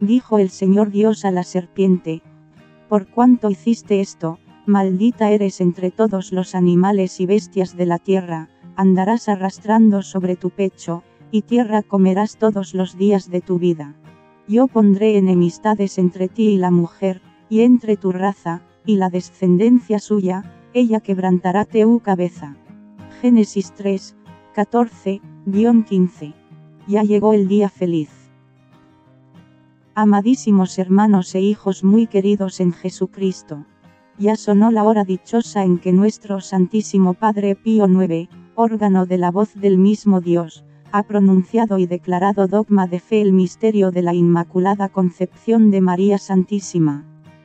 dijo el Señor Dios a la serpiente, por cuanto hiciste esto, maldita eres entre todos los animales y bestias de la tierra, andarás arrastrando sobre tu pecho, y tierra comerás todos los días de tu vida. Yo pondré enemistades entre ti y la mujer, y entre tu raza, y la descendencia suya, ella quebrantará tu cabeza. Génesis 3, 14, 15. Ya llegó el día feliz. Amadísimos hermanos e hijos muy queridos en Jesucristo. Ya sonó la hora dichosa en que nuestro Santísimo Padre Pío IX, órgano de la voz del mismo Dios, ha pronunciado y declarado dogma de fe el misterio de la Inmaculada Concepción de María Santísima.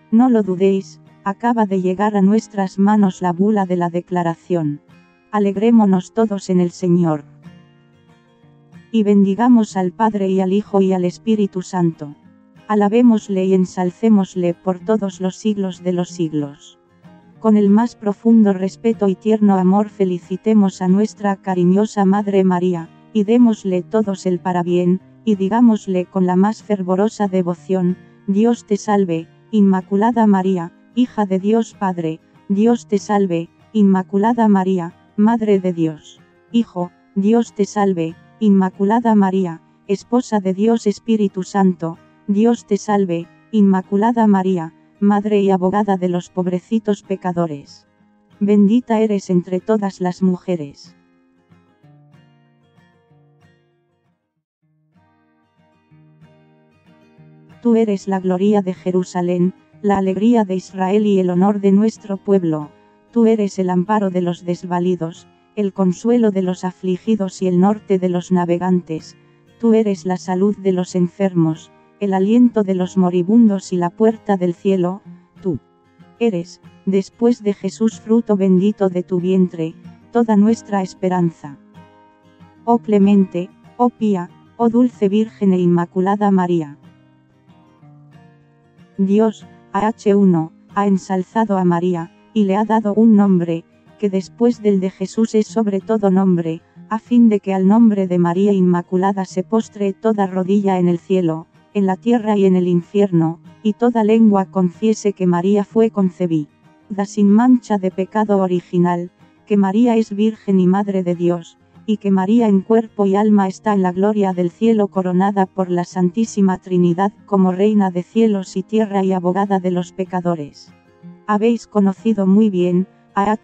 No lo dudéis, acaba de llegar a nuestras manos la bula de la declaración. Alegrémonos todos en el Señor. Y bendigamos al Padre y al Hijo y al Espíritu Santo. Alabémosle y ensalcémosle por todos los siglos de los siglos. Con el más profundo respeto y tierno amor felicitemos a nuestra cariñosa Madre María, y démosle todos el parabién, y digámosle con la más fervorosa devoción, Dios te salve, Inmaculada María, hija de Dios Padre, Dios te salve, Inmaculada María, Madre de Dios. Hijo, Dios te salve, Inmaculada María, Esposa de Dios Espíritu Santo, Dios te salve, Inmaculada María, Madre y abogada de los pobrecitos pecadores. Bendita eres entre todas las mujeres. Tú eres la gloria de Jerusalén, la alegría de Israel y el honor de nuestro pueblo. Tú eres el amparo de los desvalidos, el consuelo de los afligidos y el norte de los navegantes. Tú eres la salud de los enfermos el aliento de los moribundos y la puerta del cielo, tú eres, después de Jesús fruto bendito de tu vientre, toda nuestra esperanza. Oh clemente, oh pía, oh dulce Virgen e Inmaculada María. Dios, h 1 ha ensalzado a María, y le ha dado un nombre, que después del de Jesús es sobre todo nombre, a fin de que al nombre de María Inmaculada se postre toda rodilla en el cielo, en la tierra y en el infierno, y toda lengua confiese que María fue concebida sin mancha de pecado original, que María es Virgen y Madre de Dios, y que María en cuerpo y alma está en la gloria del cielo coronada por la Santísima Trinidad como Reina de cielos y tierra y abogada de los pecadores. Habéis conocido muy bien, ah,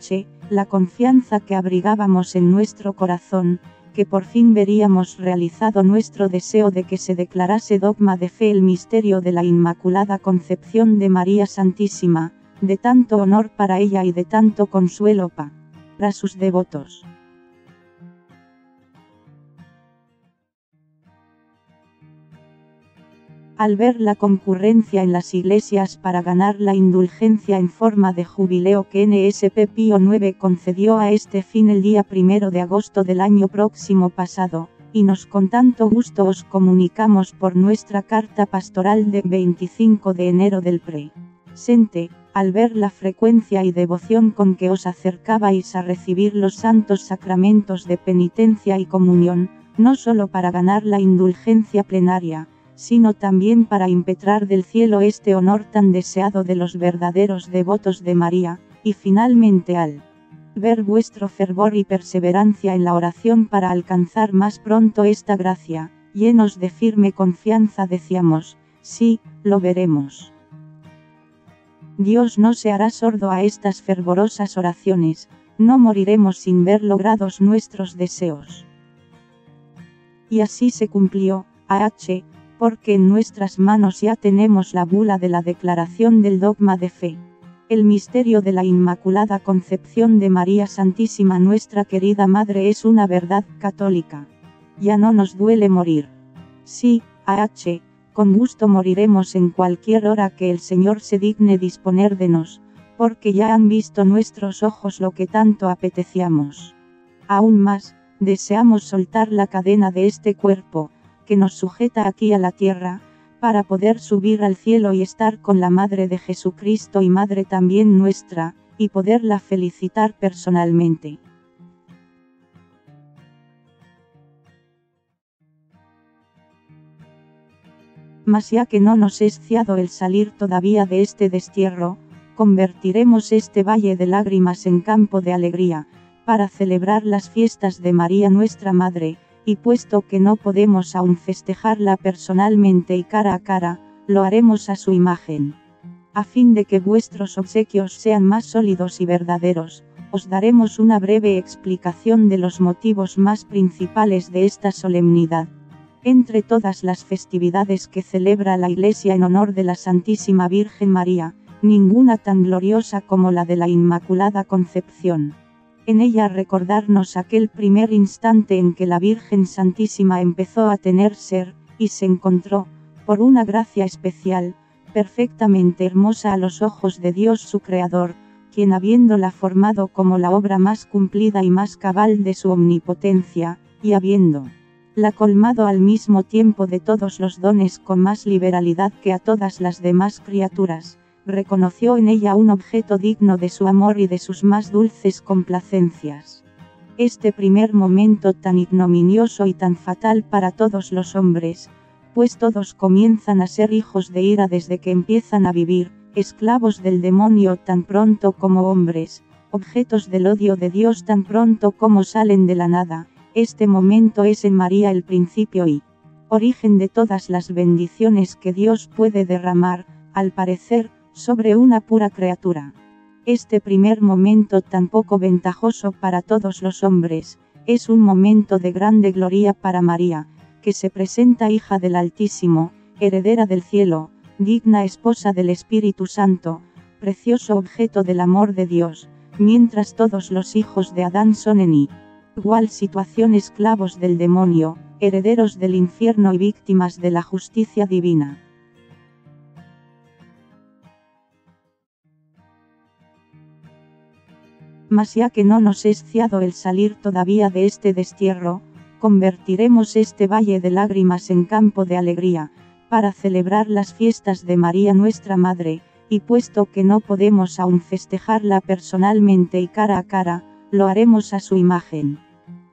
la confianza que abrigábamos en nuestro corazón, que por fin veríamos realizado nuestro deseo de que se declarase dogma de fe el misterio de la Inmaculada Concepción de María Santísima, de tanto honor para ella y de tanto consuelo para sus devotos. Al ver la concurrencia en las iglesias para ganar la indulgencia en forma de jubileo que NSP Pío IX concedió a este fin el día primero de agosto del año próximo pasado, y nos con tanto gusto os comunicamos por nuestra carta pastoral de 25 de enero del PRE. Sente, al ver la frecuencia y devoción con que os acercabais a recibir los santos sacramentos de penitencia y comunión, no solo para ganar la indulgencia plenaria, sino también para impetrar del cielo este honor tan deseado de los verdaderos devotos de María, y finalmente al ver vuestro fervor y perseverancia en la oración para alcanzar más pronto esta gracia, llenos de firme confianza decíamos, sí, lo veremos. Dios no se hará sordo a estas fervorosas oraciones, no moriremos sin ver logrados nuestros deseos. Y así se cumplió, H., porque en nuestras manos ya tenemos la bula de la declaración del dogma de fe. El misterio de la Inmaculada Concepción de María Santísima nuestra querida Madre es una verdad católica. Ya no nos duele morir. Sí, AH, con gusto moriremos en cualquier hora que el Señor se digne disponer de nos, porque ya han visto nuestros ojos lo que tanto APETECIAMOS. Aún más, deseamos soltar la cadena de este cuerpo, que nos sujeta aquí a la tierra, para poder subir al cielo y estar con la Madre de Jesucristo y Madre también nuestra, y poderla felicitar personalmente. Mas ya que no nos esciado el salir todavía de este destierro, convertiremos este valle de lágrimas en campo de alegría, para celebrar las fiestas de María nuestra Madre, y puesto que no podemos aún festejarla personalmente y cara a cara, lo haremos a su imagen. A fin de que vuestros obsequios sean más sólidos y verdaderos, os daremos una breve explicación de los motivos más principales de esta solemnidad. Entre todas las festividades que celebra la Iglesia en honor de la Santísima Virgen María, ninguna tan gloriosa como la de la Inmaculada Concepción en ella recordarnos aquel primer instante en que la Virgen Santísima empezó a tener ser, y se encontró, por una gracia especial, perfectamente hermosa a los ojos de Dios su Creador, quien habiéndola formado como la obra más cumplida y más cabal de su omnipotencia, y habiendo la colmado al mismo tiempo de todos los dones con más liberalidad que a todas las demás criaturas, reconoció en ella un objeto digno de su amor y de sus más dulces complacencias. Este primer momento tan ignominioso y tan fatal para todos los hombres, pues todos comienzan a ser hijos de ira desde que empiezan a vivir, esclavos del demonio tan pronto como hombres, objetos del odio de Dios tan pronto como salen de la nada, este momento es en María el principio y origen de todas las bendiciones que Dios puede derramar, al parecer, sobre una pura criatura. Este primer momento tan poco ventajoso para todos los hombres, es un momento de grande gloria para María, que se presenta hija del Altísimo, heredera del cielo, digna esposa del Espíritu Santo, precioso objeto del amor de Dios, mientras todos los hijos de Adán son en igual situación esclavos del demonio, herederos del infierno y víctimas de la justicia divina. Mas ya que no nos es el salir todavía de este destierro, convertiremos este valle de lágrimas en campo de alegría, para celebrar las fiestas de María nuestra Madre, y puesto que no podemos aún festejarla personalmente y cara a cara, lo haremos a su imagen.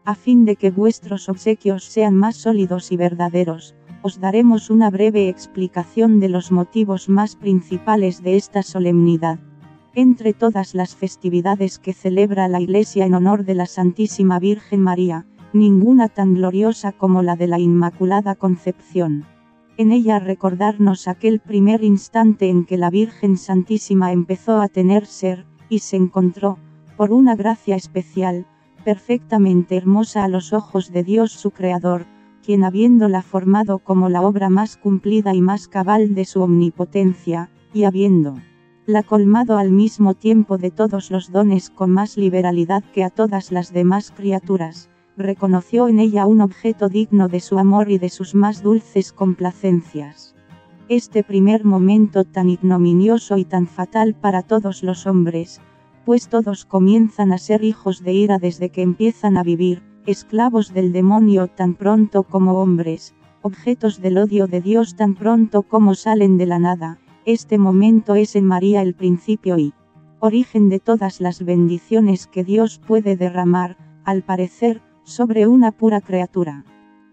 A fin de que vuestros obsequios sean más sólidos y verdaderos, os daremos una breve explicación de los motivos más principales de esta solemnidad. Entre todas las festividades que celebra la Iglesia en honor de la Santísima Virgen María, ninguna tan gloriosa como la de la Inmaculada Concepción. En ella recordarnos aquel primer instante en que la Virgen Santísima empezó a tener ser, y se encontró, por una gracia especial, perfectamente hermosa a los ojos de Dios su Creador, quien habiéndola formado como la obra más cumplida y más cabal de su omnipotencia, y habiendo la colmado al mismo tiempo de todos los dones con más liberalidad que a todas las demás criaturas, reconoció en ella un objeto digno de su amor y de sus más dulces complacencias. Este primer momento tan ignominioso y tan fatal para todos los hombres, pues todos comienzan a ser hijos de ira desde que empiezan a vivir, esclavos del demonio tan pronto como hombres, objetos del odio de Dios tan pronto como salen de la nada, este momento es en María el principio y origen de todas las bendiciones que Dios puede derramar, al parecer, sobre una pura criatura.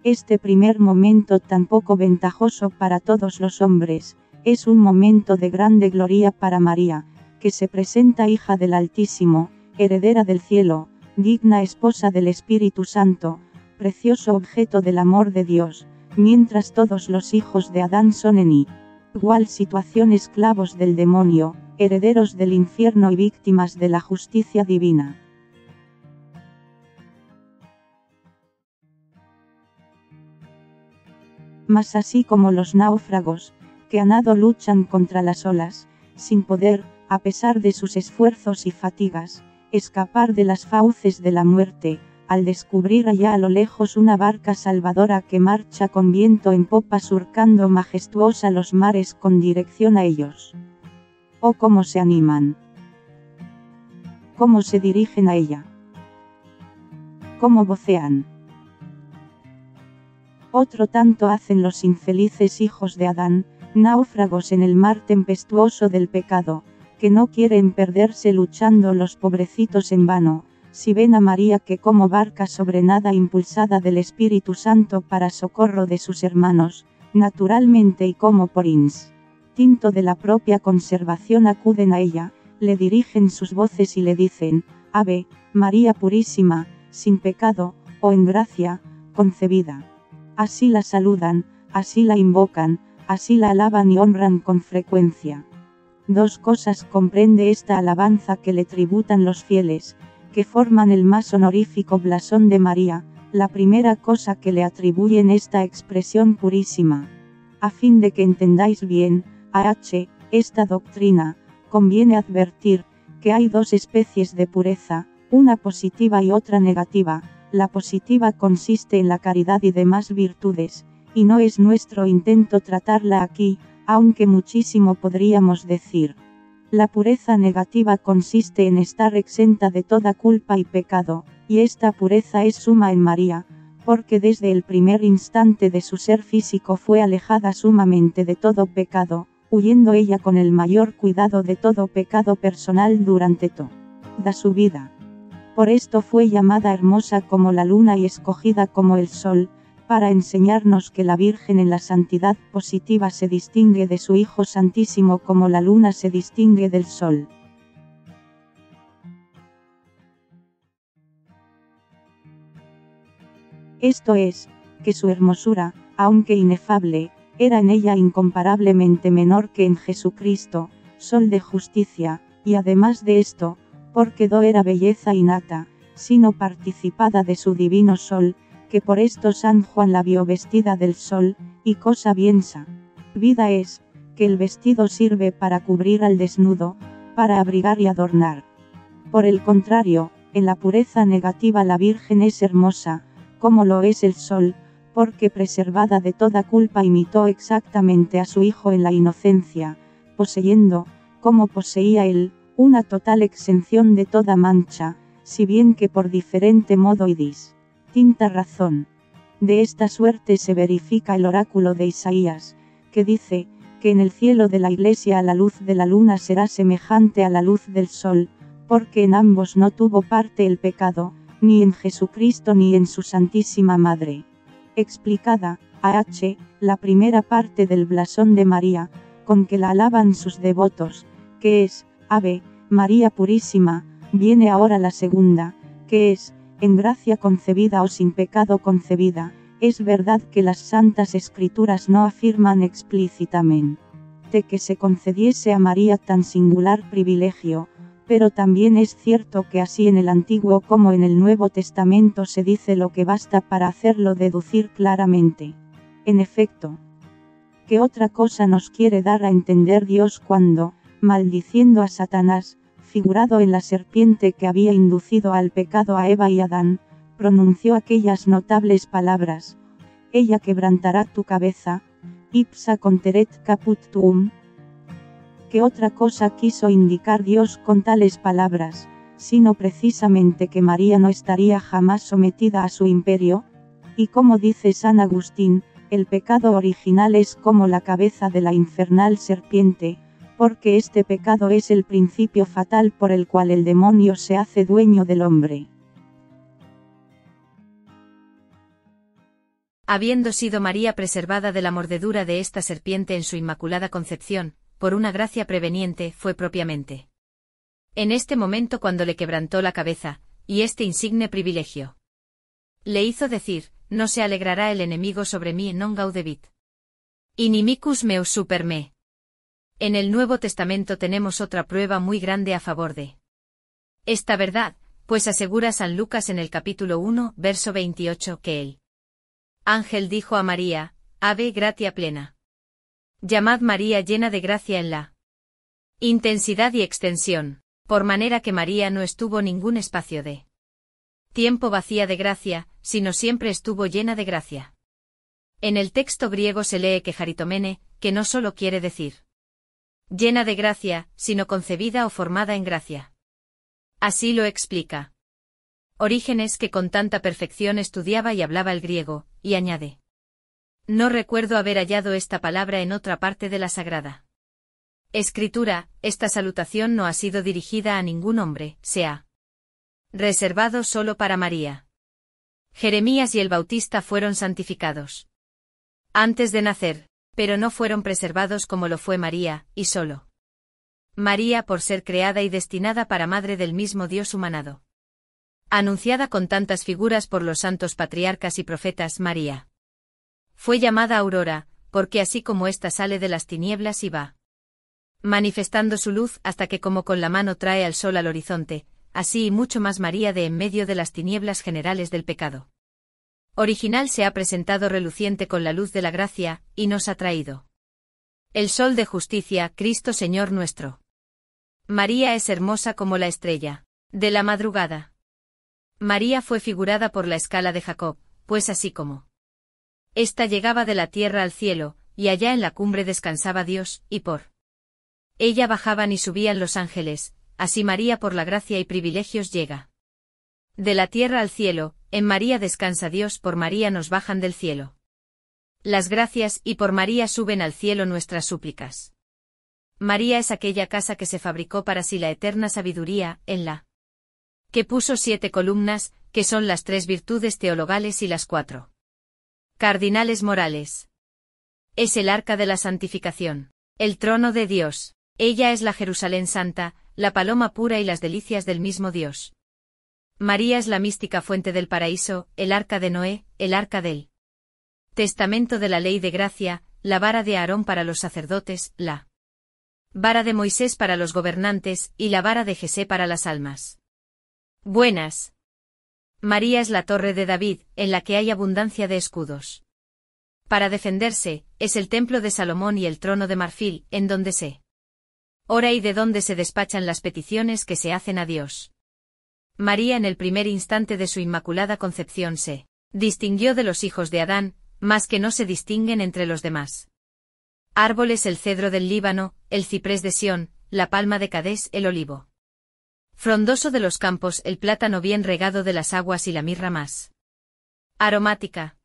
Este primer momento tan poco ventajoso para todos los hombres, es un momento de grande gloria para María, que se presenta hija del Altísimo, heredera del cielo, digna esposa del Espíritu Santo, precioso objeto del amor de Dios, mientras todos los hijos de Adán son en Igual situación esclavos del demonio, herederos del infierno y víctimas de la justicia divina. Mas así como los náufragos, que a nado luchan contra las olas, sin poder, a pesar de sus esfuerzos y fatigas, escapar de las fauces de la muerte, al descubrir allá a lo lejos una barca salvadora que marcha con viento en popa surcando majestuosa los mares con dirección a ellos. Oh, cómo se animan. Cómo se dirigen a ella. Cómo vocean. Otro tanto hacen los infelices hijos de Adán, náufragos en el mar tempestuoso del pecado, que no quieren perderse luchando los pobrecitos en vano, si ven a María que como barca sobre nada impulsada del Espíritu Santo para socorro de sus hermanos, naturalmente y como por Tinto de la propia conservación acuden a ella, le dirigen sus voces y le dicen, Ave, María Purísima, sin pecado, o en gracia, concebida. Así la saludan, así la invocan, así la alaban y honran con frecuencia. Dos cosas comprende esta alabanza que le tributan los fieles, que forman el más honorífico blasón de María, la primera cosa que le atribuyen esta expresión purísima. A fin de que entendáis bien, ah, esta doctrina, conviene advertir, que hay dos especies de pureza, una positiva y otra negativa, la positiva consiste en la caridad y demás virtudes, y no es nuestro intento tratarla aquí, aunque muchísimo podríamos decir. La pureza negativa consiste en estar exenta de toda culpa y pecado, y esta pureza es suma en María, porque desde el primer instante de su ser físico fue alejada sumamente de todo pecado, huyendo ella con el mayor cuidado de todo pecado personal durante toda su vida. Por esto fue llamada hermosa como la luna y escogida como el sol, para enseñarnos que la Virgen en la santidad positiva se distingue de su Hijo Santísimo como la luna se distingue del sol. Esto es, que su hermosura, aunque inefable, era en ella incomparablemente menor que en Jesucristo, sol de justicia, y además de esto, porque do era belleza innata, sino participada de su divino sol, que por esto San Juan la vio vestida del sol, y cosa biensa, Vida es, que el vestido sirve para cubrir al desnudo, para abrigar y adornar. Por el contrario, en la pureza negativa la Virgen es hermosa, como lo es el sol, porque preservada de toda culpa imitó exactamente a su hijo en la inocencia, poseyendo, como poseía él, una total exención de toda mancha, si bien que por diferente modo y dis distinta razón. De esta suerte se verifica el oráculo de Isaías, que dice, que en el cielo de la iglesia la luz de la luna será semejante a la luz del sol, porque en ambos no tuvo parte el pecado, ni en Jesucristo ni en su Santísima Madre. Explicada, AH, la primera parte del blasón de María, con que la alaban sus devotos, que es, Ave, María Purísima, viene ahora la segunda, que es, en gracia concebida o sin pecado concebida, es verdad que las santas escrituras no afirman explícitamente que se concediese a María tan singular privilegio, pero también es cierto que así en el Antiguo como en el Nuevo Testamento se dice lo que basta para hacerlo deducir claramente. En efecto, ¿qué otra cosa nos quiere dar a entender Dios cuando, maldiciendo a Satanás, figurado en la serpiente que había inducido al pecado a Eva y Adán, pronunció aquellas notables palabras. Ella quebrantará tu cabeza, ipsa conteret caput tuum. ¿Qué otra cosa quiso indicar Dios con tales palabras, sino precisamente que María no estaría jamás sometida a su imperio? Y como dice San Agustín, el pecado original es como la cabeza de la infernal serpiente, porque este pecado es el principio fatal por el cual el demonio se hace dueño del hombre. Habiendo sido María preservada de la mordedura de esta serpiente en su inmaculada concepción, por una gracia preveniente, fue propiamente. En este momento cuando le quebrantó la cabeza, y este insigne privilegio. Le hizo decir, no se alegrará el enemigo sobre mí en non gaudebit. Inimicus meus super me. En el Nuevo Testamento tenemos otra prueba muy grande a favor de esta verdad, pues asegura San Lucas en el capítulo 1, verso 28, que el ángel dijo a María, Ave gratia plena. Llamad María llena de gracia en la intensidad y extensión, por manera que María no estuvo ningún espacio de tiempo vacía de gracia, sino siempre estuvo llena de gracia. En el texto griego se lee que jaritomene, que no solo quiere decir llena de gracia, sino concebida o formada en gracia. Así lo explica. Orígenes que con tanta perfección estudiaba y hablaba el griego, y añade. No recuerdo haber hallado esta palabra en otra parte de la Sagrada. Escritura, esta salutación no ha sido dirigida a ningún hombre, sea reservado solo para María. Jeremías y el Bautista fueron santificados. Antes de nacer, pero no fueron preservados como lo fue María, y solo. María por ser creada y destinada para madre del mismo Dios humanado. Anunciada con tantas figuras por los santos patriarcas y profetas María. Fue llamada Aurora, porque así como ésta sale de las tinieblas y va manifestando su luz hasta que como con la mano trae al sol al horizonte, así y mucho más María de en medio de las tinieblas generales del pecado original se ha presentado reluciente con la luz de la gracia, y nos ha traído. El sol de justicia, Cristo Señor nuestro. María es hermosa como la estrella. De la madrugada. María fue figurada por la escala de Jacob, pues así como. Esta llegaba de la tierra al cielo, y allá en la cumbre descansaba Dios, y por. Ella bajaban y subían los ángeles, así María por la gracia y privilegios llega. De la tierra al cielo, en María descansa Dios, por María nos bajan del cielo. Las gracias y por María suben al cielo nuestras súplicas. María es aquella casa que se fabricó para sí la eterna sabiduría, en la que puso siete columnas, que son las tres virtudes teologales y las cuatro cardinales morales. Es el arca de la santificación, el trono de Dios, ella es la Jerusalén santa, la paloma pura y las delicias del mismo Dios. María es la mística fuente del paraíso, el arca de Noé, el arca del Testamento de la ley de gracia, la vara de Aarón para los sacerdotes, la vara de Moisés para los gobernantes y la vara de Jesé para las almas. Buenas. María es la torre de David, en la que hay abundancia de escudos. Para defenderse, es el templo de Salomón y el trono de marfil, en donde se ora y de donde se despachan las peticiones que se hacen a Dios. María en el primer instante de su inmaculada concepción se distinguió de los hijos de Adán, más que no se distinguen entre los demás. Árboles el cedro del Líbano, el ciprés de Sión, la palma de Cadés el olivo. Frondoso de los campos el plátano bien regado de las aguas y la mirra más. Aromática.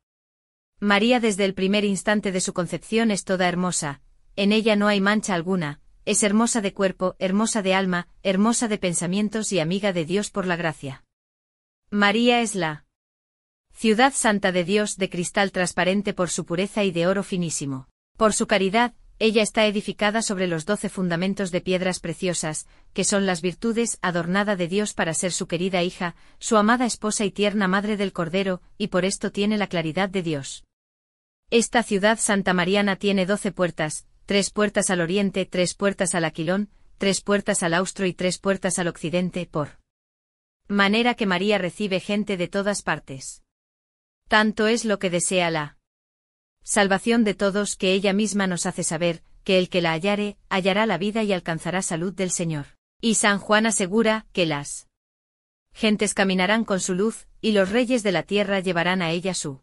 María desde el primer instante de su concepción es toda hermosa, en ella no hay mancha alguna, es hermosa de cuerpo, hermosa de alma, hermosa de pensamientos y amiga de Dios por la gracia. María es la ciudad santa de Dios de cristal transparente por su pureza y de oro finísimo. Por su caridad, ella está edificada sobre los doce fundamentos de piedras preciosas, que son las virtudes, adornada de Dios para ser su querida hija, su amada esposa y tierna madre del Cordero, y por esto tiene la claridad de Dios. Esta ciudad santa mariana tiene doce puertas, tres puertas al oriente, tres puertas al aquilón, tres puertas al austro y tres puertas al occidente, por manera que María recibe gente de todas partes. Tanto es lo que desea la salvación de todos que ella misma nos hace saber, que el que la hallare, hallará la vida y alcanzará salud del Señor. Y San Juan asegura que las gentes caminarán con su luz, y los reyes de la tierra llevarán a ella su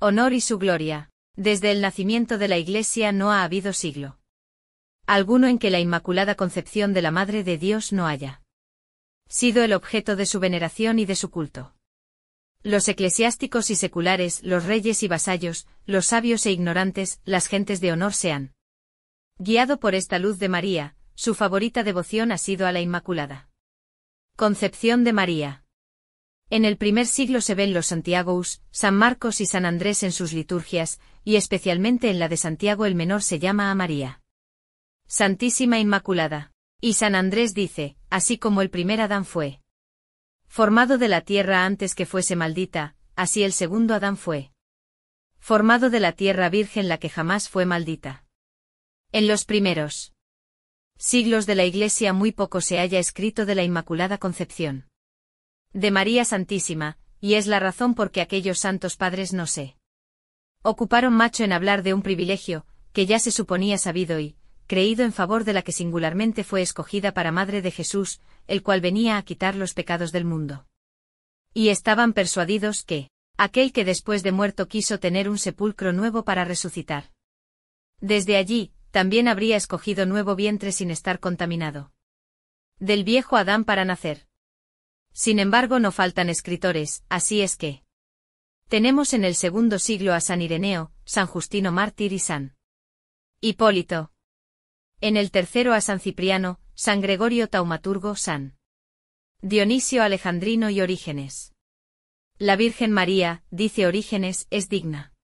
honor y su gloria. Desde el nacimiento de la Iglesia no ha habido siglo. Alguno en que la Inmaculada Concepción de la Madre de Dios no haya sido el objeto de su veneración y de su culto. Los eclesiásticos y seculares, los reyes y vasallos, los sabios e ignorantes, las gentes de honor sean. Guiado por esta luz de María, su favorita devoción ha sido a la Inmaculada. Concepción de María. En el primer siglo se ven los Santiagous, San Marcos y San Andrés en sus liturgias, y especialmente en la de Santiago el Menor se llama a María. Santísima Inmaculada. Y San Andrés dice, así como el primer Adán fue formado de la tierra antes que fuese maldita, así el segundo Adán fue formado de la tierra virgen la que jamás fue maldita. En los primeros siglos de la Iglesia muy poco se haya escrito de la Inmaculada Concepción de María Santísima, y es la razón por que aquellos santos padres no se ocuparon macho en hablar de un privilegio, que ya se suponía sabido y, creído en favor de la que singularmente fue escogida para Madre de Jesús, el cual venía a quitar los pecados del mundo. Y estaban persuadidos que, aquel que después de muerto quiso tener un sepulcro nuevo para resucitar. Desde allí, también habría escogido nuevo vientre sin estar contaminado. Del viejo Adán para nacer. Sin embargo no faltan escritores, así es que. Tenemos en el segundo siglo a San Ireneo, San Justino Mártir y San Hipólito. En el tercero a San Cipriano, San Gregorio Taumaturgo, San Dionisio Alejandrino y Orígenes. La Virgen María, dice Orígenes, es digna.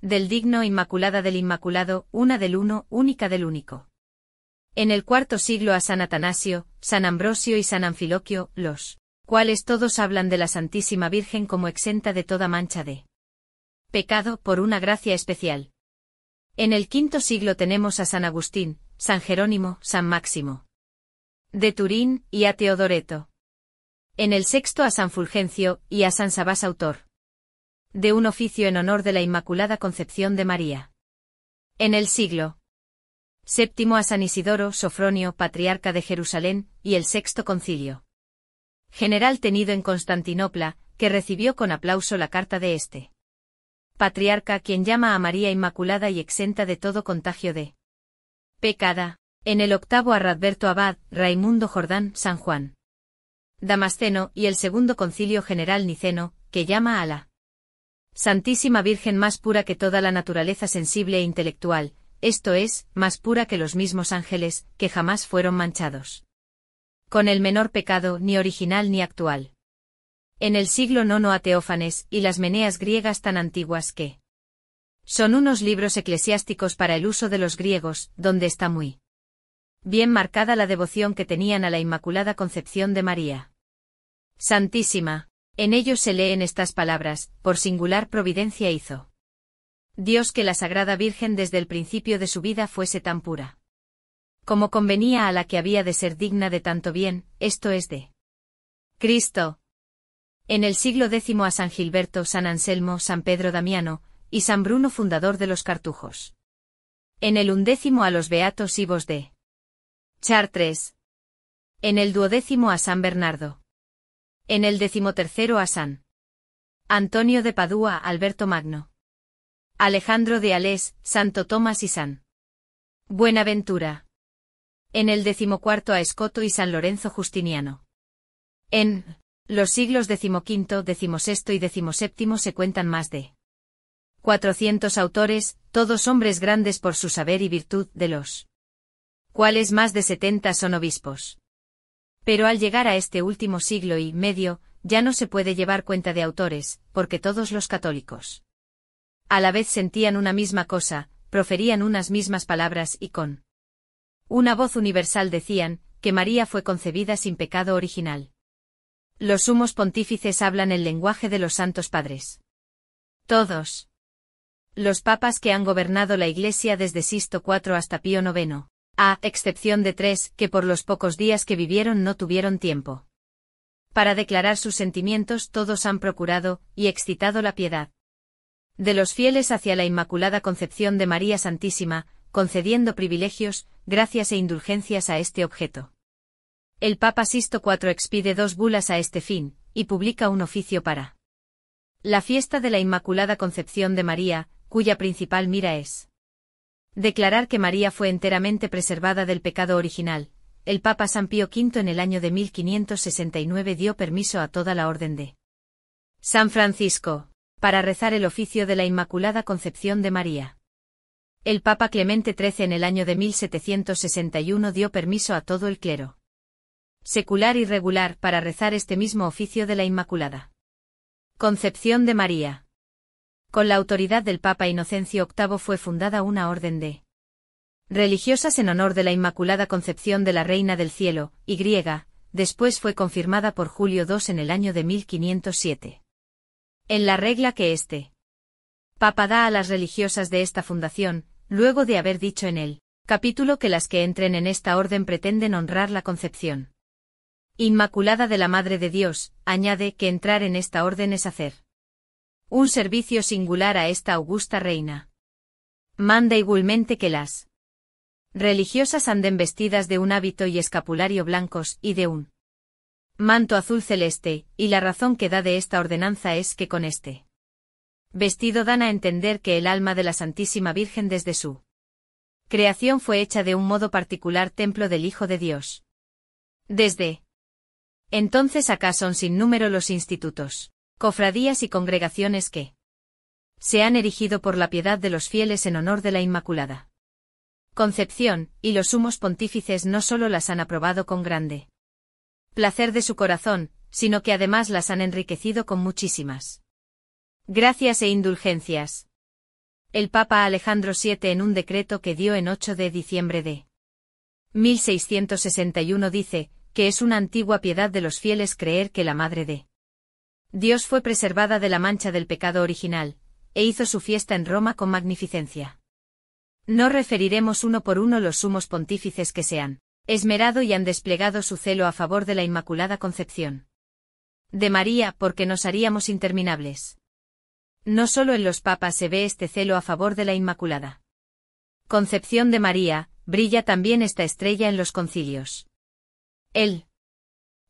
Del digno Inmaculada del Inmaculado, una del uno, única del único. En el cuarto siglo a San Atanasio, San Ambrosio y San Anfiloquio, los cuales todos hablan de la Santísima Virgen como exenta de toda mancha de pecado por una gracia especial. En el quinto siglo tenemos a San Agustín, San Jerónimo, San Máximo de Turín y a Teodoreto. En el sexto a San Fulgencio y a San Sabás autor de un oficio en honor de la Inmaculada Concepción de María. En el siglo séptimo a San Isidoro Sofronio, patriarca de Jerusalén, y el sexto concilio general tenido en Constantinopla, que recibió con aplauso la carta de este patriarca quien llama a María Inmaculada y exenta de todo contagio de pecada. En el octavo a Radberto Abad, Raimundo Jordán, San Juan. Damasceno y el segundo concilio general niceno, que llama a la Santísima Virgen más pura que toda la naturaleza sensible e intelectual, esto es, más pura que los mismos ángeles, que jamás fueron manchados con el menor pecado ni original ni actual. En el siglo IX a Teófanes y las Meneas griegas tan antiguas que son unos libros eclesiásticos para el uso de los griegos, donde está muy bien marcada la devoción que tenían a la Inmaculada Concepción de María. Santísima, en ellos se leen estas palabras, por singular providencia hizo. Dios que la Sagrada Virgen desde el principio de su vida fuese tan pura como convenía a la que había de ser digna de tanto bien, esto es de Cristo. En el siglo X a San Gilberto, San Anselmo, San Pedro Damiano, y San Bruno fundador de los Cartujos. En el undécimo a los Beatos vos de Chartres. En el duodécimo a San Bernardo. En el decimotercero a San Antonio de Padua, Alberto Magno. Alejandro de Alés, Santo Tomás y San Buenaventura en el decimocuarto a Escoto y San Lorenzo Justiniano. En los siglos XV, XVI y XVII se cuentan más de 400 autores, todos hombres grandes por su saber y virtud, de los cuales más de 70 son obispos. Pero al llegar a este último siglo y medio, ya no se puede llevar cuenta de autores, porque todos los católicos a la vez sentían una misma cosa, proferían unas mismas palabras y con una voz universal decían, que María fue concebida sin pecado original. Los sumos pontífices hablan el lenguaje de los santos padres. Todos. Los papas que han gobernado la Iglesia desde Sisto IV hasta Pío IX, a excepción de tres que por los pocos días que vivieron no tuvieron tiempo. Para declarar sus sentimientos todos han procurado y excitado la piedad de los fieles hacia la Inmaculada Concepción de María Santísima, concediendo privilegios, gracias e indulgencias a este objeto. El Papa Sisto IV expide dos bulas a este fin, y publica un oficio para la fiesta de la Inmaculada Concepción de María, cuya principal mira es declarar que María fue enteramente preservada del pecado original. El Papa San Pío V en el año de 1569 dio permiso a toda la orden de San Francisco para rezar el oficio de la Inmaculada Concepción de María. El Papa Clemente XIII en el año de 1761 dio permiso a todo el clero secular y regular para rezar este mismo oficio de la Inmaculada. Concepción de María. Con la autoridad del Papa Inocencio VIII fue fundada una orden de religiosas en honor de la Inmaculada Concepción de la Reina del Cielo, y griega, después fue confirmada por Julio II en el año de 1507. En la regla que este Papa da a las religiosas de esta fundación, luego de haber dicho en él, capítulo que las que entren en esta orden pretenden honrar la concepción. Inmaculada de la Madre de Dios, añade que entrar en esta orden es hacer un servicio singular a esta augusta reina. Manda igualmente que las religiosas anden vestidas de un hábito y escapulario blancos y de un manto azul celeste, y la razón que da de esta ordenanza es que con este vestido dan a entender que el alma de la Santísima Virgen desde su creación fue hecha de un modo particular templo del Hijo de Dios. Desde entonces acá son sin número los institutos, cofradías y congregaciones que se han erigido por la piedad de los fieles en honor de la Inmaculada Concepción, y los sumos pontífices no solo las han aprobado con grande placer de su corazón, sino que además las han enriquecido con muchísimas Gracias e indulgencias. El Papa Alejandro VII en un decreto que dio en 8 de diciembre de 1661 dice, que es una antigua piedad de los fieles creer que la Madre de Dios fue preservada de la mancha del pecado original, e hizo su fiesta en Roma con magnificencia. No referiremos uno por uno los sumos pontífices que se han esmerado y han desplegado su celo a favor de la Inmaculada Concepción. De María, porque nos haríamos interminables. No solo en los papas se ve este celo a favor de la Inmaculada. Concepción de María, brilla también esta estrella en los concilios. El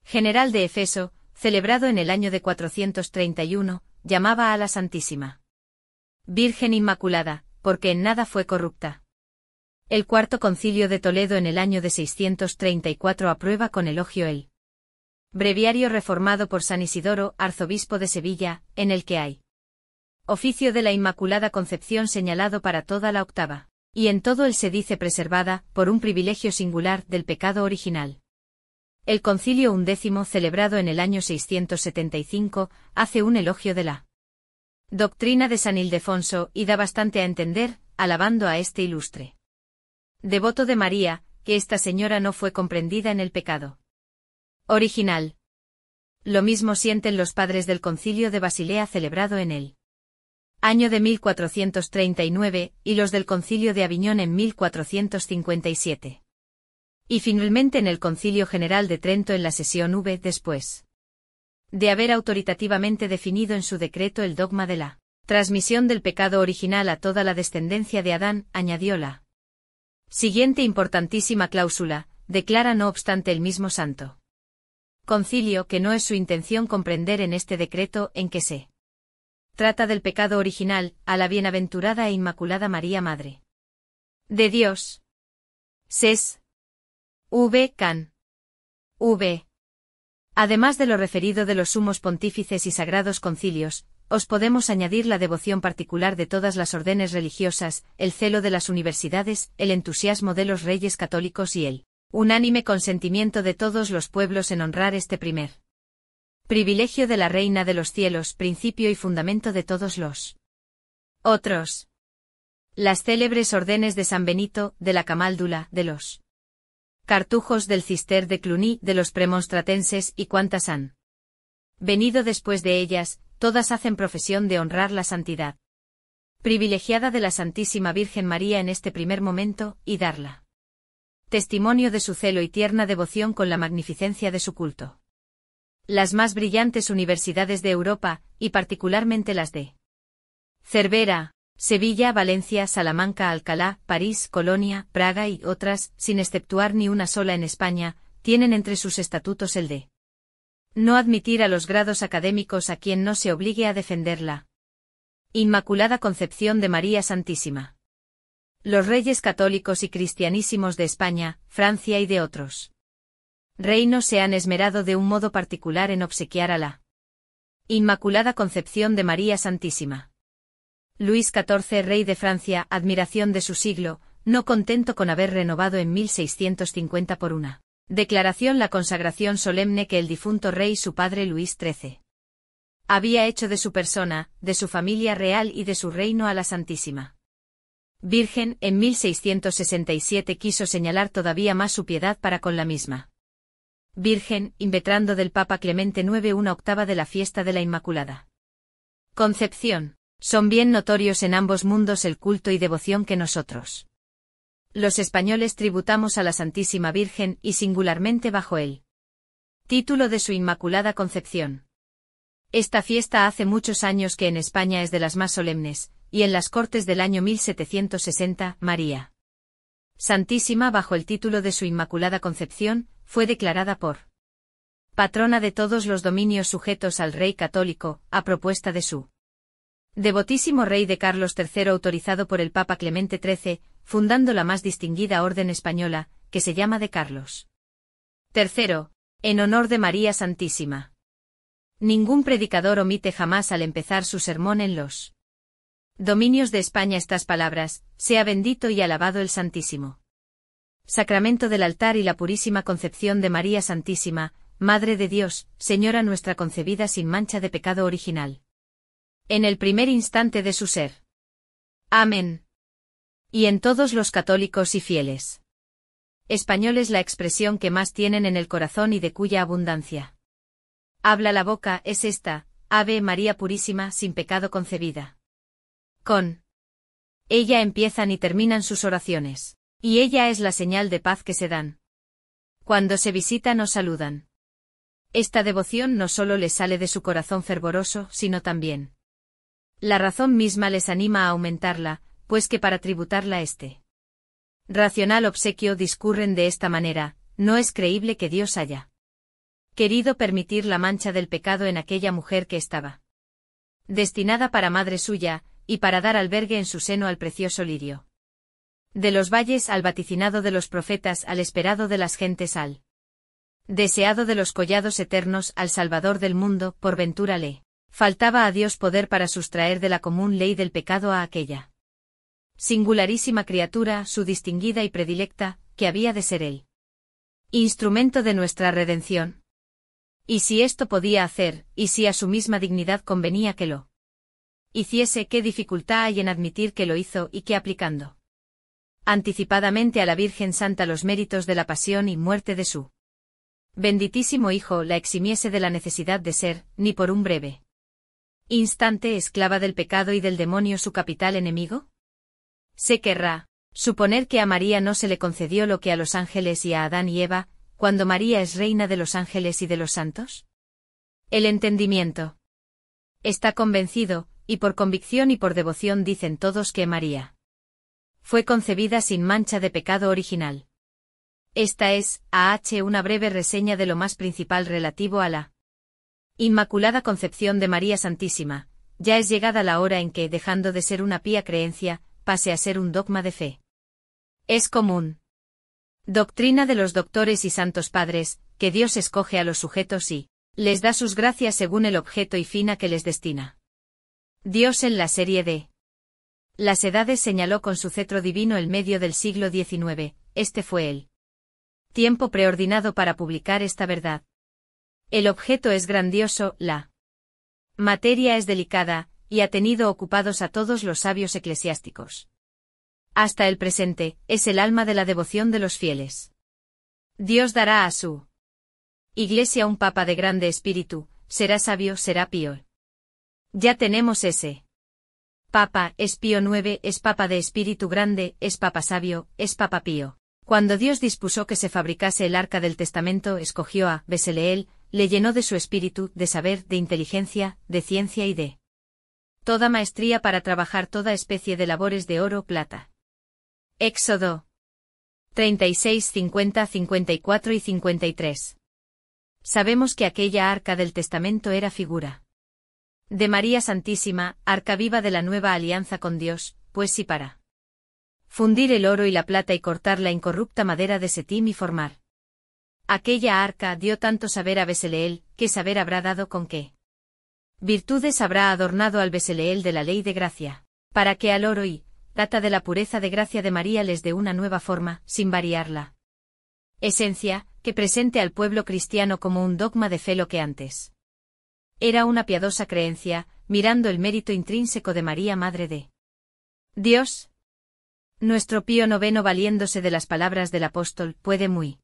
general de Efeso, celebrado en el año de 431, llamaba a la Santísima Virgen Inmaculada, porque en nada fue corrupta. El cuarto concilio de Toledo en el año de 634 aprueba con elogio el breviario reformado por San Isidoro, arzobispo de Sevilla, en el que hay oficio de la Inmaculada Concepción señalado para toda la octava, y en todo él se dice preservada, por un privilegio singular, del pecado original. El concilio undécimo celebrado en el año 675 hace un elogio de la doctrina de San Ildefonso y da bastante a entender, alabando a este ilustre devoto de María, que esta señora no fue comprendida en el pecado original. Lo mismo sienten los padres del concilio de Basilea celebrado en él año de 1439, y los del Concilio de Aviñón en 1457. Y finalmente en el Concilio General de Trento en la sesión V después de haber autoritativamente definido en su decreto el dogma de la transmisión del pecado original a toda la descendencia de Adán, añadió la siguiente importantísima cláusula, declara no obstante el mismo santo concilio que no es su intención comprender en este decreto en que se trata del pecado original, a la bienaventurada e inmaculada María Madre. De Dios. Ses. V. Can. V. Además de lo referido de los sumos pontífices y sagrados concilios, os podemos añadir la devoción particular de todas las órdenes religiosas, el celo de las universidades, el entusiasmo de los reyes católicos y el unánime consentimiento de todos los pueblos en honrar este primer Privilegio de la Reina de los Cielos, principio y fundamento de todos los otros. Las célebres órdenes de San Benito, de la Camáldula, de los cartujos del Cister de Cluny, de los premonstratenses y cuantas han venido después de ellas, todas hacen profesión de honrar la santidad privilegiada de la Santísima Virgen María en este primer momento, y darla testimonio de su celo y tierna devoción con la magnificencia de su culto las más brillantes universidades de Europa, y particularmente las de Cervera, Sevilla, Valencia, Salamanca, Alcalá, París, Colonia, Praga y otras, sin exceptuar ni una sola en España, tienen entre sus estatutos el de no admitir a los grados académicos a quien no se obligue a defenderla. Inmaculada Concepción de María Santísima. Los reyes católicos y cristianísimos de España, Francia y de otros reinos se han esmerado de un modo particular en obsequiar a la Inmaculada Concepción de María Santísima. Luis XIV, rey de Francia, admiración de su siglo, no contento con haber renovado en 1650 por una declaración la consagración solemne que el difunto rey su padre Luis XIII había hecho de su persona, de su familia real y de su reino a la Santísima. Virgen, en 1667 quiso señalar todavía más su piedad para con la misma. Virgen, invetrando del Papa Clemente IX una octava de la fiesta de la Inmaculada. Concepción. Son bien notorios en ambos mundos el culto y devoción que nosotros. Los españoles tributamos a la Santísima Virgen y singularmente bajo él. Título de su Inmaculada Concepción. Esta fiesta hace muchos años que en España es de las más solemnes, y en las Cortes del año 1760, María Santísima bajo el título de su Inmaculada Concepción, fue declarada por patrona de todos los dominios sujetos al rey católico, a propuesta de su devotísimo rey de Carlos III autorizado por el Papa Clemente XIII, fundando la más distinguida orden española, que se llama de Carlos. III, en honor de María Santísima. Ningún predicador omite jamás al empezar su sermón en los Dominios de España estas palabras, sea bendito y alabado el Santísimo. Sacramento del altar y la purísima concepción de María Santísima, Madre de Dios, Señora nuestra concebida sin mancha de pecado original. En el primer instante de su ser. Amén. Y en todos los católicos y fieles. Español es la expresión que más tienen en el corazón y de cuya abundancia. Habla la boca, es esta, Ave María Purísima sin pecado concebida. Con ella empiezan y terminan sus oraciones. Y ella es la señal de paz que se dan. Cuando se visitan o saludan. Esta devoción no solo les sale de su corazón fervoroso, sino también. La razón misma les anima a aumentarla, pues que para tributarla este racional obsequio discurren de esta manera, no es creíble que Dios haya querido permitir la mancha del pecado en aquella mujer que estaba destinada para madre suya, y para dar albergue en su seno al precioso lirio. De los valles al vaticinado de los profetas al esperado de las gentes al deseado de los collados eternos al Salvador del mundo, por ventura le faltaba a Dios poder para sustraer de la común ley del pecado a aquella singularísima criatura, su distinguida y predilecta, que había de ser él. Instrumento de nuestra redención. Y si esto podía hacer, y si a su misma dignidad convenía que lo hiciese qué dificultad hay en admitir que lo hizo y que aplicando anticipadamente a la Virgen Santa los méritos de la pasión y muerte de su benditísimo Hijo la eximiese de la necesidad de ser, ni por un breve instante esclava del pecado y del demonio su capital enemigo? Se querrá suponer que a María no se le concedió lo que a los ángeles y a Adán y Eva, cuando María es reina de los ángeles y de los santos? El entendimiento. Está convencido, y por convicción y por devoción dicen todos que María fue concebida sin mancha de pecado original. Esta es, AH, una breve reseña de lo más principal relativo a la Inmaculada Concepción de María Santísima. Ya es llegada la hora en que, dejando de ser una pía creencia, pase a ser un dogma de fe. Es común. Doctrina de los doctores y santos padres, que Dios escoge a los sujetos y les da sus gracias según el objeto y fin a que les destina. Dios en la serie de Las edades señaló con su cetro divino el medio del siglo XIX, este fue el tiempo preordinado para publicar esta verdad. El objeto es grandioso, la materia es delicada, y ha tenido ocupados a todos los sabios eclesiásticos. Hasta el presente, es el alma de la devoción de los fieles. Dios dará a su Iglesia un Papa de grande espíritu, será sabio, será pío. Ya tenemos ese. Papa, es Pío IX, es Papa de Espíritu Grande, es Papa Sabio, es Papa Pío. Cuando Dios dispuso que se fabricase el arca del testamento, escogió a Beseleel, le llenó de su espíritu, de saber, de inteligencia, de ciencia y de toda maestría para trabajar toda especie de labores de oro o plata. Éxodo 36, 50, 54 y 53. Sabemos que aquella arca del testamento era figura de María Santísima, arca viva de la nueva alianza con Dios, pues sí para fundir el oro y la plata y cortar la incorrupta madera de Setim y formar. Aquella arca dio tanto saber a Beseleel, que saber habrá dado con qué. Virtudes habrá adornado al Beseleel de la ley de gracia, para que al oro y plata de la pureza de gracia de María les dé una nueva forma, sin variarla. Esencia, que presente al pueblo cristiano como un dogma de fe lo que antes era una piadosa creencia, mirando el mérito intrínseco de María Madre de Dios. Nuestro Pío noveno valiéndose de las palabras del apóstol puede muy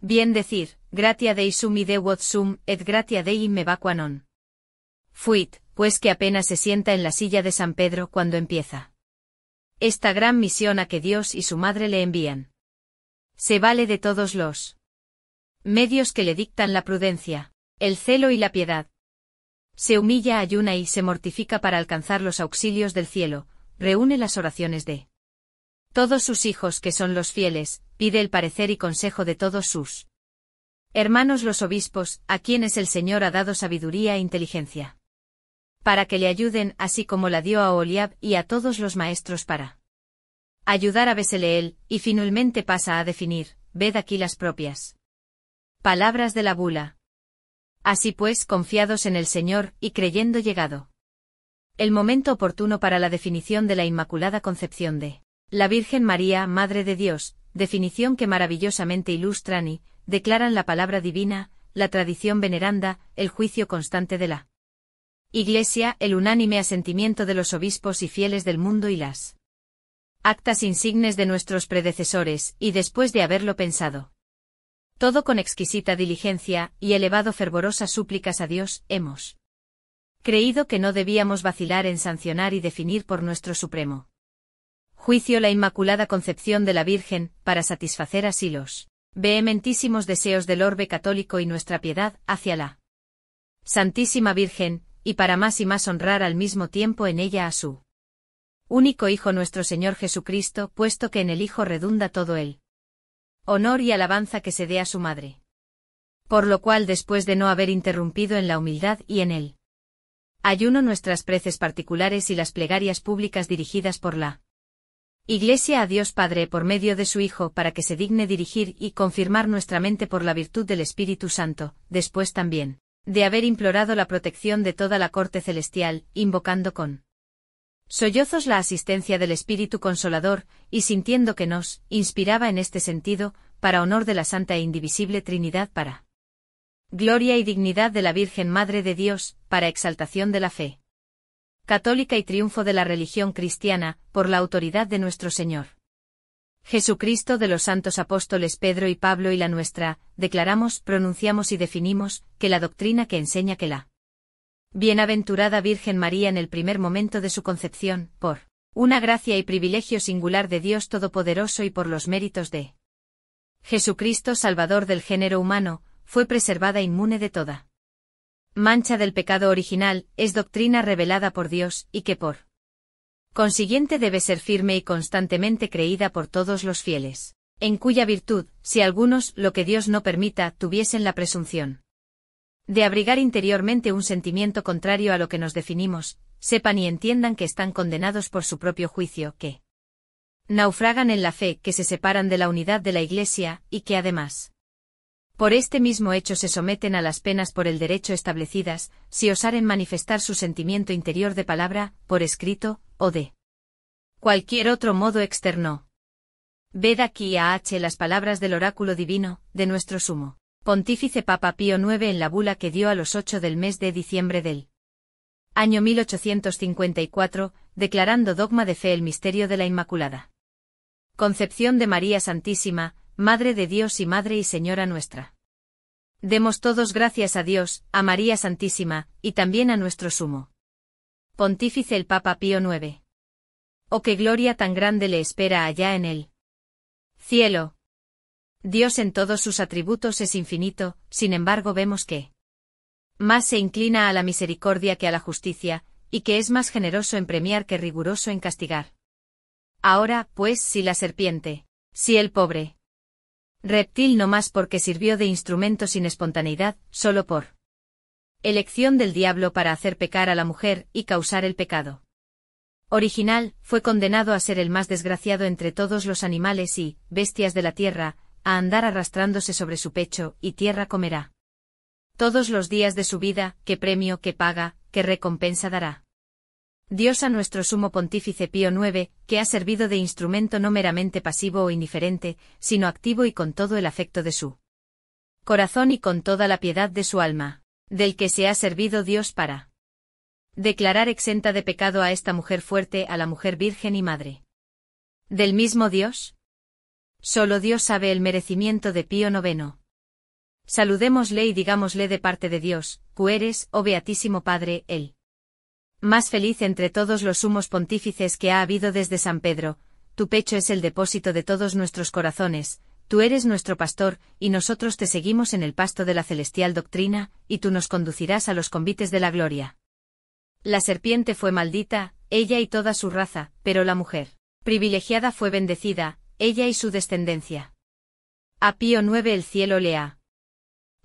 bien decir, gratia Dei sum de sum, et gratia Dei me vacuanon. Fuit, pues que apenas se sienta en la silla de San Pedro cuando empieza. Esta gran misión a que Dios y su madre le envían. Se vale de todos los medios que le dictan la prudencia, el celo y la piedad, se humilla, ayuna y se mortifica para alcanzar los auxilios del cielo, reúne las oraciones de todos sus hijos que son los fieles, pide el parecer y consejo de todos sus hermanos los obispos, a quienes el Señor ha dado sabiduría e inteligencia. Para que le ayuden, así como la dio a Oliab y a todos los maestros para ayudar a Beseleel, y finalmente pasa a definir, ved aquí las propias palabras de la bula, Así pues, confiados en el Señor, y creyendo llegado. El momento oportuno para la definición de la Inmaculada Concepción de la Virgen María, Madre de Dios, definición que maravillosamente ilustran y declaran la palabra divina, la tradición veneranda, el juicio constante de la Iglesia, el unánime asentimiento de los obispos y fieles del mundo y las actas insignes de nuestros predecesores, y después de haberlo pensado. Todo con exquisita diligencia y elevado fervorosas súplicas a Dios, hemos creído que no debíamos vacilar en sancionar y definir por nuestro Supremo juicio la Inmaculada Concepción de la Virgen, para satisfacer así los vehementísimos deseos del orbe católico y nuestra piedad hacia la Santísima Virgen, y para más y más honrar al mismo tiempo en ella a su único Hijo nuestro Señor Jesucristo, puesto que en el Hijo redunda todo él honor y alabanza que se dé a su madre. Por lo cual después de no haber interrumpido en la humildad y en el ayuno nuestras preces particulares y las plegarias públicas dirigidas por la Iglesia a Dios Padre por medio de su Hijo para que se digne dirigir y confirmar nuestra mente por la virtud del Espíritu Santo, después también, de haber implorado la protección de toda la corte celestial, invocando con Sollozos la asistencia del Espíritu Consolador, y sintiendo que nos inspiraba en este sentido, para honor de la Santa e Indivisible Trinidad para gloria y dignidad de la Virgen Madre de Dios, para exaltación de la fe católica y triunfo de la religión cristiana, por la autoridad de nuestro Señor. Jesucristo de los santos apóstoles Pedro y Pablo y la nuestra, declaramos, pronunciamos y definimos, que la doctrina que enseña que la Bienaventurada Virgen María en el primer momento de su concepción, por una gracia y privilegio singular de Dios Todopoderoso y por los méritos de Jesucristo Salvador del género humano, fue preservada inmune de toda mancha del pecado original, es doctrina revelada por Dios, y que por consiguiente debe ser firme y constantemente creída por todos los fieles, en cuya virtud, si algunos, lo que Dios no permita, tuviesen la presunción de abrigar interiormente un sentimiento contrario a lo que nos definimos, sepan y entiendan que están condenados por su propio juicio, que naufragan en la fe, que se separan de la unidad de la Iglesia, y que además, por este mismo hecho se someten a las penas por el derecho establecidas, si osaren manifestar su sentimiento interior de palabra, por escrito, o de cualquier otro modo externo. Ved aquí a H las palabras del oráculo divino, de nuestro sumo Pontífice Papa Pío IX en la bula que dio a los 8 del mes de diciembre del año 1854, declarando dogma de fe el misterio de la Inmaculada. Concepción de María Santísima, Madre de Dios y Madre y Señora nuestra. Demos todos gracias a Dios, a María Santísima, y también a nuestro sumo. Pontífice el Papa Pío IX. Oh qué gloria tan grande le espera allá en el cielo, Dios en todos sus atributos es infinito, sin embargo vemos que más se inclina a la misericordia que a la justicia, y que es más generoso en premiar que riguroso en castigar. Ahora, pues, si la serpiente, si el pobre reptil no más porque sirvió de instrumento sin espontaneidad, solo por elección del diablo para hacer pecar a la mujer y causar el pecado. Original, fue condenado a ser el más desgraciado entre todos los animales y bestias de la tierra, a andar arrastrándose sobre su pecho, y tierra comerá. Todos los días de su vida, qué premio, qué paga, qué recompensa dará. Dios a nuestro sumo pontífice Pío IX, que ha servido de instrumento no meramente pasivo o indiferente, sino activo y con todo el afecto de su corazón y con toda la piedad de su alma, del que se ha servido Dios para declarar exenta de pecado a esta mujer fuerte, a la mujer virgen y madre. ¿Del mismo Dios? Solo Dios sabe el merecimiento de Pío IX. Saludémosle y digámosle de parte de Dios, cueres, oh Beatísimo Padre, él. Más feliz entre todos los sumos pontífices que ha habido desde San Pedro, tu pecho es el depósito de todos nuestros corazones, tú eres nuestro pastor, y nosotros te seguimos en el pasto de la celestial doctrina, y tú nos conducirás a los convites de la gloria. La serpiente fue maldita, ella y toda su raza, pero la mujer privilegiada fue bendecida, ella y su descendencia. A Pío IX el cielo le ha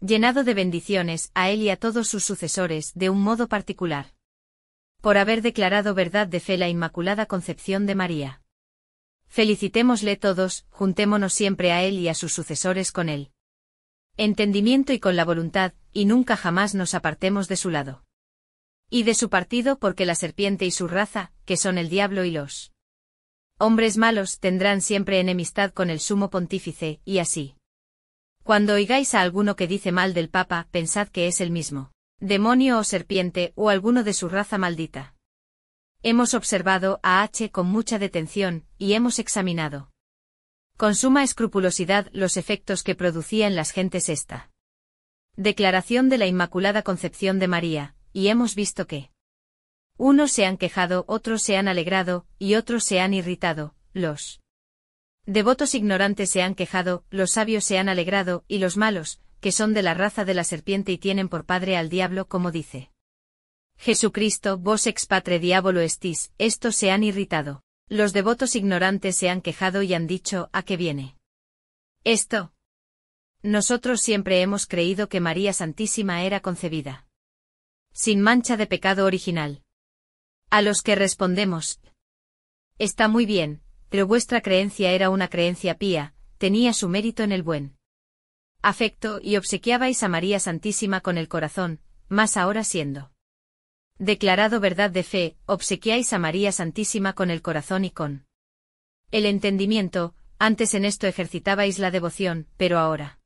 llenado de bendiciones a él y a todos sus sucesores de un modo particular. Por haber declarado verdad de fe la Inmaculada Concepción de María. Felicitémosle todos, juntémonos siempre a él y a sus sucesores con él. Entendimiento y con la voluntad, y nunca jamás nos apartemos de su lado. Y de su partido porque la serpiente y su raza, que son el diablo y los Hombres malos tendrán siempre enemistad con el sumo pontífice, y así. Cuando oigáis a alguno que dice mal del Papa, pensad que es el mismo. Demonio o serpiente, o alguno de su raza maldita. Hemos observado a H con mucha detención, y hemos examinado con suma escrupulosidad los efectos que producía en las gentes esta. Declaración de la Inmaculada Concepción de María, y hemos visto que unos se han quejado, otros se han alegrado, y otros se han irritado, los devotos ignorantes se han quejado, los sabios se han alegrado, y los malos, que son de la raza de la serpiente y tienen por padre al diablo, como dice. Jesucristo, vos expatre patre diabolo estis, estos se han irritado. Los devotos ignorantes se han quejado y han dicho, ¿a qué viene? Esto. Nosotros siempre hemos creído que María Santísima era concebida. Sin mancha de pecado original. A los que respondemos. Está muy bien, pero vuestra creencia era una creencia pía, tenía su mérito en el buen afecto y obsequiabais a María Santísima con el corazón, más ahora siendo declarado verdad de fe, obsequiáis a María Santísima con el corazón y con el entendimiento, antes en esto ejercitabais la devoción, pero ahora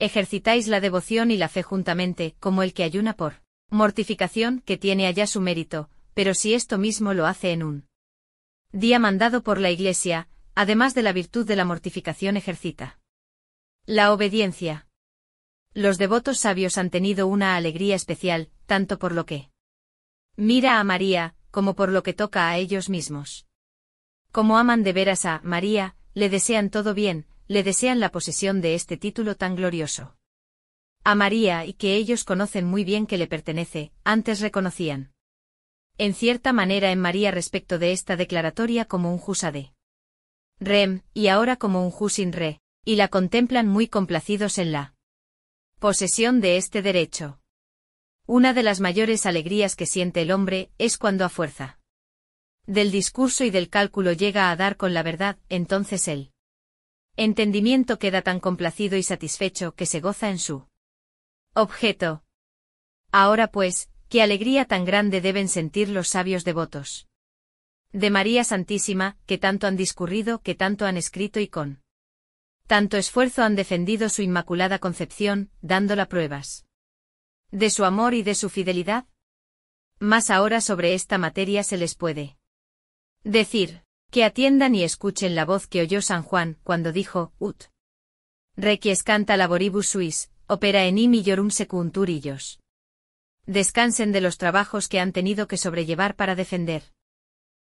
ejercitáis la devoción y la fe juntamente, como el que ayuna por mortificación que tiene allá su mérito, pero si esto mismo lo hace en un día mandado por la Iglesia, además de la virtud de la mortificación ejercita. La obediencia. Los devotos sabios han tenido una alegría especial, tanto por lo que mira a María, como por lo que toca a ellos mismos. Como aman de veras a María, le desean todo bien, le desean la posesión de este título tan glorioso. A María y que ellos conocen muy bien que le pertenece, antes reconocían en cierta manera en María respecto de esta declaratoria como un Jusade. Rem, y ahora como un Jusin Re, y la contemplan muy complacidos en la posesión de este derecho. Una de las mayores alegrías que siente el hombre es cuando a fuerza del discurso y del cálculo llega a dar con la verdad, entonces él entendimiento queda tan complacido y satisfecho que se goza en su objeto. Ahora pues, qué alegría tan grande deben sentir los sabios devotos. De María Santísima, que tanto han discurrido, que tanto han escrito y con tanto esfuerzo han defendido su inmaculada concepción, dándola pruebas de su amor y de su fidelidad. Más ahora sobre esta materia se les puede decir, que atiendan y escuchen la voz que oyó San Juan cuando dijo, ut. canta laboribus suis, opera enim secuntur illos. Descansen de los trabajos que han tenido que sobrellevar para defender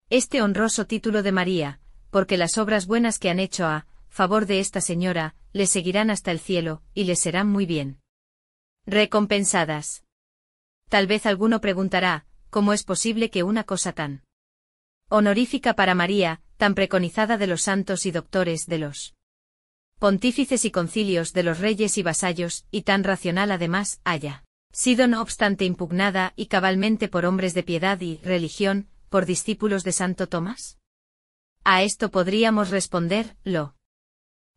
este honroso título de María, porque las obras buenas que han hecho a favor de esta señora, le seguirán hasta el cielo, y les serán muy bien recompensadas. Tal vez alguno preguntará, ¿cómo es posible que una cosa tan honorífica para María, tan preconizada de los santos y doctores de los pontífices y concilios de los reyes y vasallos, y tan racional además, haya sido no obstante impugnada y cabalmente por hombres de piedad y religión, por discípulos de Santo Tomás? A esto podríamos responder, lo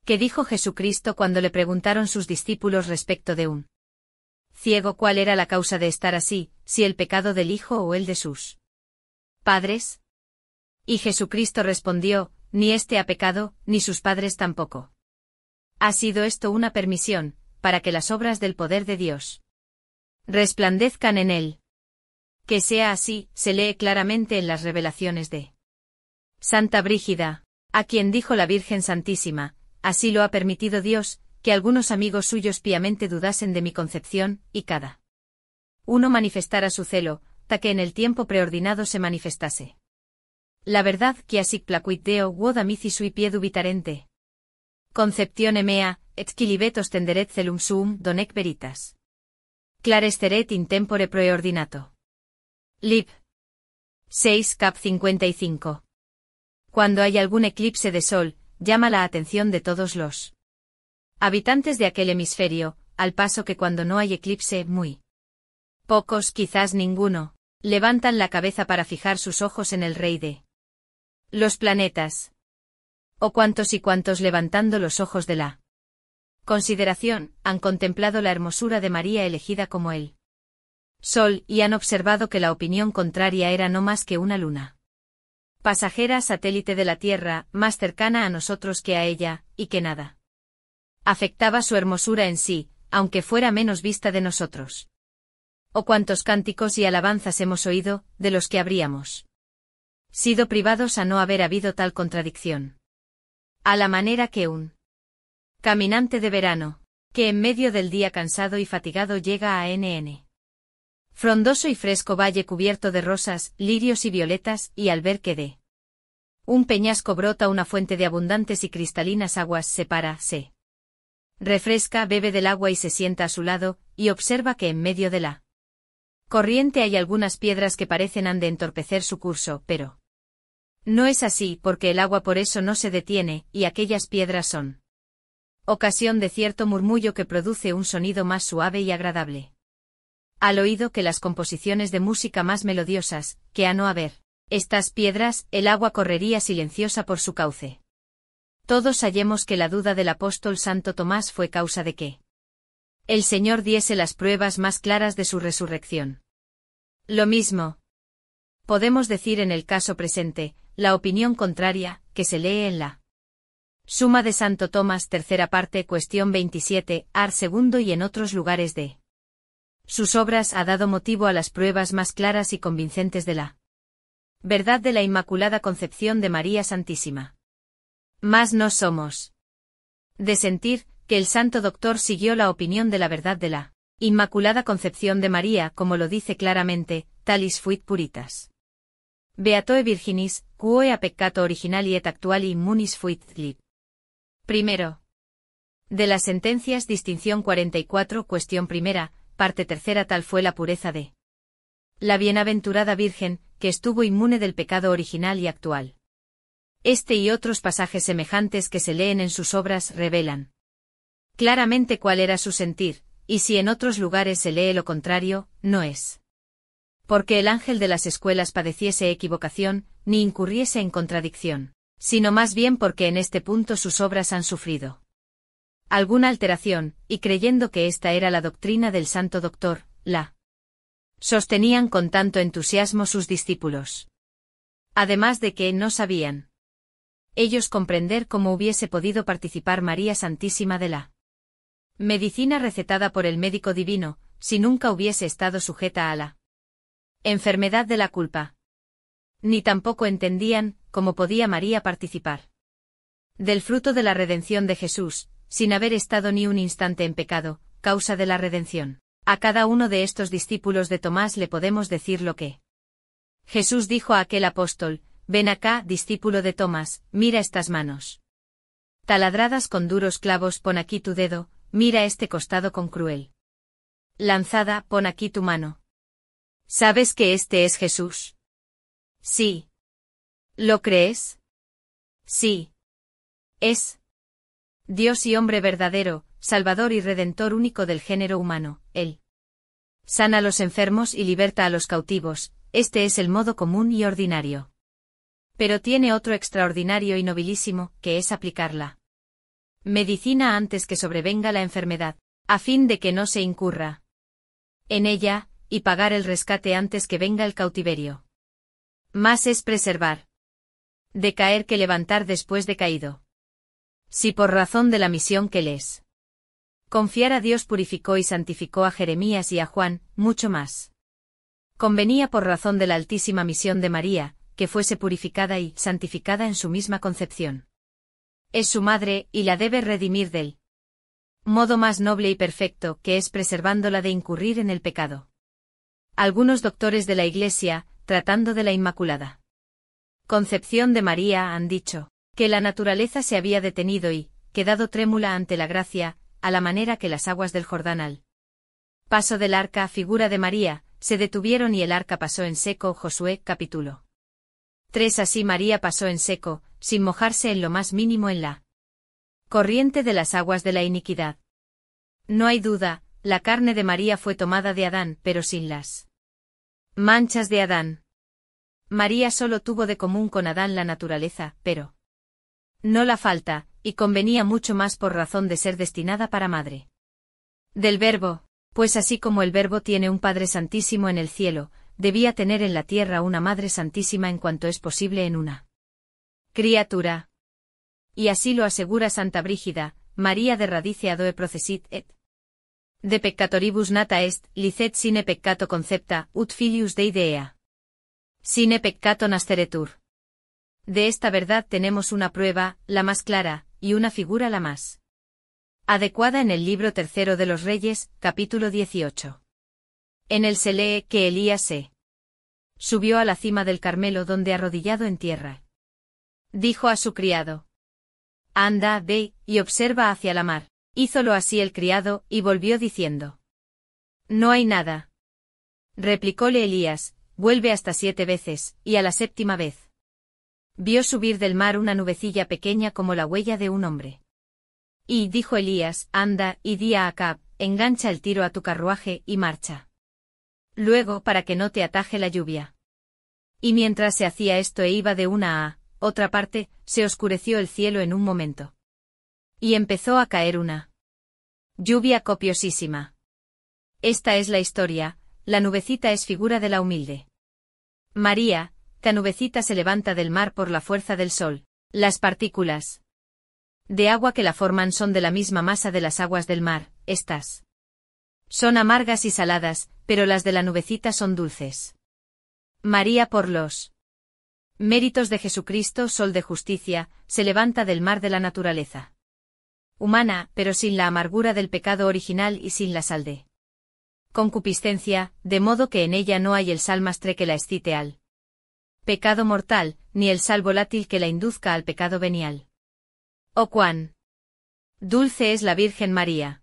que dijo Jesucristo cuando le preguntaron sus discípulos respecto de un ciego cuál era la causa de estar así, si el pecado del hijo o el de sus padres. Y Jesucristo respondió, ni éste ha pecado, ni sus padres tampoco. Ha sido esto una permisión, para que las obras del poder de Dios resplandezcan en él. Que sea así, se lee claramente en las revelaciones de Santa Brígida, a quien dijo la Virgen Santísima, así lo ha permitido Dios, que algunos amigos suyos piamente dudasen de mi concepción, y cada uno manifestara su celo, ta que en el tiempo preordinado se manifestase. La verdad que así placuit deo amici sui pie dubitarente. emea, mea, quilibetos tenderet celum suum donec veritas. Claresteret in tempore preordinato. Lib. 6 cap 55. Cuando hay algún eclipse de sol, llama la atención de todos los habitantes de aquel hemisferio, al paso que cuando no hay eclipse, muy pocos, quizás ninguno, levantan la cabeza para fijar sus ojos en el rey de los planetas. O cuantos y cuantos levantando los ojos de la consideración, han contemplado la hermosura de María elegida como Él. sol y han observado que la opinión contraria era no más que una luna. Pasajera satélite de la Tierra, más cercana a nosotros que a ella, y que nada. Afectaba su hermosura en sí, aunque fuera menos vista de nosotros. O oh, cuántos cánticos y alabanzas hemos oído, de los que habríamos sido privados a no haber habido tal contradicción. A la manera que un Caminante de verano, que en medio del día cansado y fatigado llega a NN. Frondoso y fresco valle cubierto de rosas, lirios y violetas, y al ver que de. Un peñasco brota una fuente de abundantes y cristalinas aguas, se para, se. Refresca, bebe del agua y se sienta a su lado, y observa que en medio de la corriente hay algunas piedras que parecen han de entorpecer su curso, pero no es así, porque el agua por eso no se detiene, y aquellas piedras son ocasión de cierto murmullo que produce un sonido más suave y agradable. Al oído que las composiciones de música más melodiosas, que a no haber estas piedras, el agua correría silenciosa por su cauce. Todos hallemos que la duda del apóstol Santo Tomás fue causa de que el Señor diese las pruebas más claras de su resurrección. Lo mismo. Podemos decir en el caso presente, la opinión contraria, que se lee en la Suma de Santo Tomás, tercera parte, cuestión 27, ar segundo y en otros lugares de. Sus obras ha dado motivo a las pruebas más claras y convincentes de la verdad de la Inmaculada Concepción de María Santísima. Más no somos de sentir que el santo doctor siguió la opinión de la verdad de la Inmaculada Concepción de María, como lo dice claramente, talis fuit puritas. Beatoe virginis, quoe a peccato originali et actuali immunis fuit Primero. De las sentencias distinción 44 cuestión primera, parte tercera tal fue la pureza de la bienaventurada Virgen, que estuvo inmune del pecado original y actual. Este y otros pasajes semejantes que se leen en sus obras revelan claramente cuál era su sentir, y si en otros lugares se lee lo contrario, no es. Porque el ángel de las escuelas padeciese equivocación, ni incurriese en contradicción sino más bien porque en este punto sus obras han sufrido alguna alteración, y creyendo que esta era la doctrina del santo doctor, la sostenían con tanto entusiasmo sus discípulos. Además de que no sabían ellos comprender cómo hubiese podido participar María Santísima de la medicina recetada por el médico divino, si nunca hubiese estado sujeta a la enfermedad de la culpa. Ni tampoco entendían, como podía María participar. Del fruto de la redención de Jesús, sin haber estado ni un instante en pecado, causa de la redención. A cada uno de estos discípulos de Tomás le podemos decir lo que. Jesús dijo a aquel apóstol, Ven acá, discípulo de Tomás, mira estas manos. Taladradas con duros clavos, pon aquí tu dedo, mira este costado con cruel. Lanzada, pon aquí tu mano. ¿Sabes que este es Jesús? Sí, ¿Lo crees? Sí. Es Dios y hombre verdadero, Salvador y Redentor único del género humano, Él. Sana a los enfermos y liberta a los cautivos, este es el modo común y ordinario. Pero tiene otro extraordinario y nobilísimo, que es aplicarla. Medicina antes que sobrevenga la enfermedad, a fin de que no se incurra en ella, y pagar el rescate antes que venga el cautiverio. Más es preservar de caer que levantar después de caído. Si por razón de la misión que les confiar a Dios purificó y santificó a Jeremías y a Juan, mucho más. Convenía por razón de la altísima misión de María, que fuese purificada y santificada en su misma concepción. Es su madre y la debe redimir del modo más noble y perfecto que es preservándola de incurrir en el pecado. Algunos doctores de la Iglesia, tratando de la Inmaculada Concepción de María han dicho, que la naturaleza se había detenido y, quedado trémula ante la gracia, a la manera que las aguas del Jordán al paso del arca figura de María, se detuvieron y el arca pasó en seco Josué capítulo 3 Así María pasó en seco, sin mojarse en lo más mínimo en la corriente de las aguas de la iniquidad. No hay duda, la carne de María fue tomada de Adán, pero sin las manchas de Adán. María solo tuvo de común con Adán la naturaleza, pero no la falta, y convenía mucho más por razón de ser destinada para madre. Del verbo, pues así como el verbo tiene un Padre Santísimo en el cielo, debía tener en la tierra una Madre Santísima en cuanto es posible en una criatura. Y así lo asegura Santa Brígida, María de radice adoe procesit et de peccatoribus nata est, licet sine peccato concepta, ut filius de idea. Sine peccato nasteretur. De esta verdad tenemos una prueba, la más clara, y una figura la más adecuada en el libro tercero de los Reyes, capítulo 18. En él se lee que Elías se subió a la cima del Carmelo donde arrodillado en tierra. Dijo a su criado, Anda, ve, y observa hacia la mar. Hízolo así el criado, y volvió diciendo, No hay nada. Replicóle Elías, vuelve hasta siete veces, y a la séptima vez. Vio subir del mar una nubecilla pequeña como la huella de un hombre. Y dijo Elías, anda, y di a Acab, engancha el tiro a tu carruaje y marcha. Luego, para que no te ataje la lluvia. Y mientras se hacía esto e iba de una a otra parte, se oscureció el cielo en un momento. Y empezó a caer una lluvia copiosísima. Esta es la historia, la nubecita es figura de la humilde. María, la nubecita se levanta del mar por la fuerza del sol. Las partículas de agua que la forman son de la misma masa de las aguas del mar, estas. Son amargas y saladas, pero las de la nubecita son dulces. María por los méritos de Jesucristo, sol de justicia, se levanta del mar de la naturaleza humana, pero sin la amargura del pecado original y sin la sal de concupiscencia, de modo que en ella no hay el salmastre que la excite al pecado mortal, ni el sal volátil que la induzca al pecado venial. Oh cuán dulce es la Virgen María.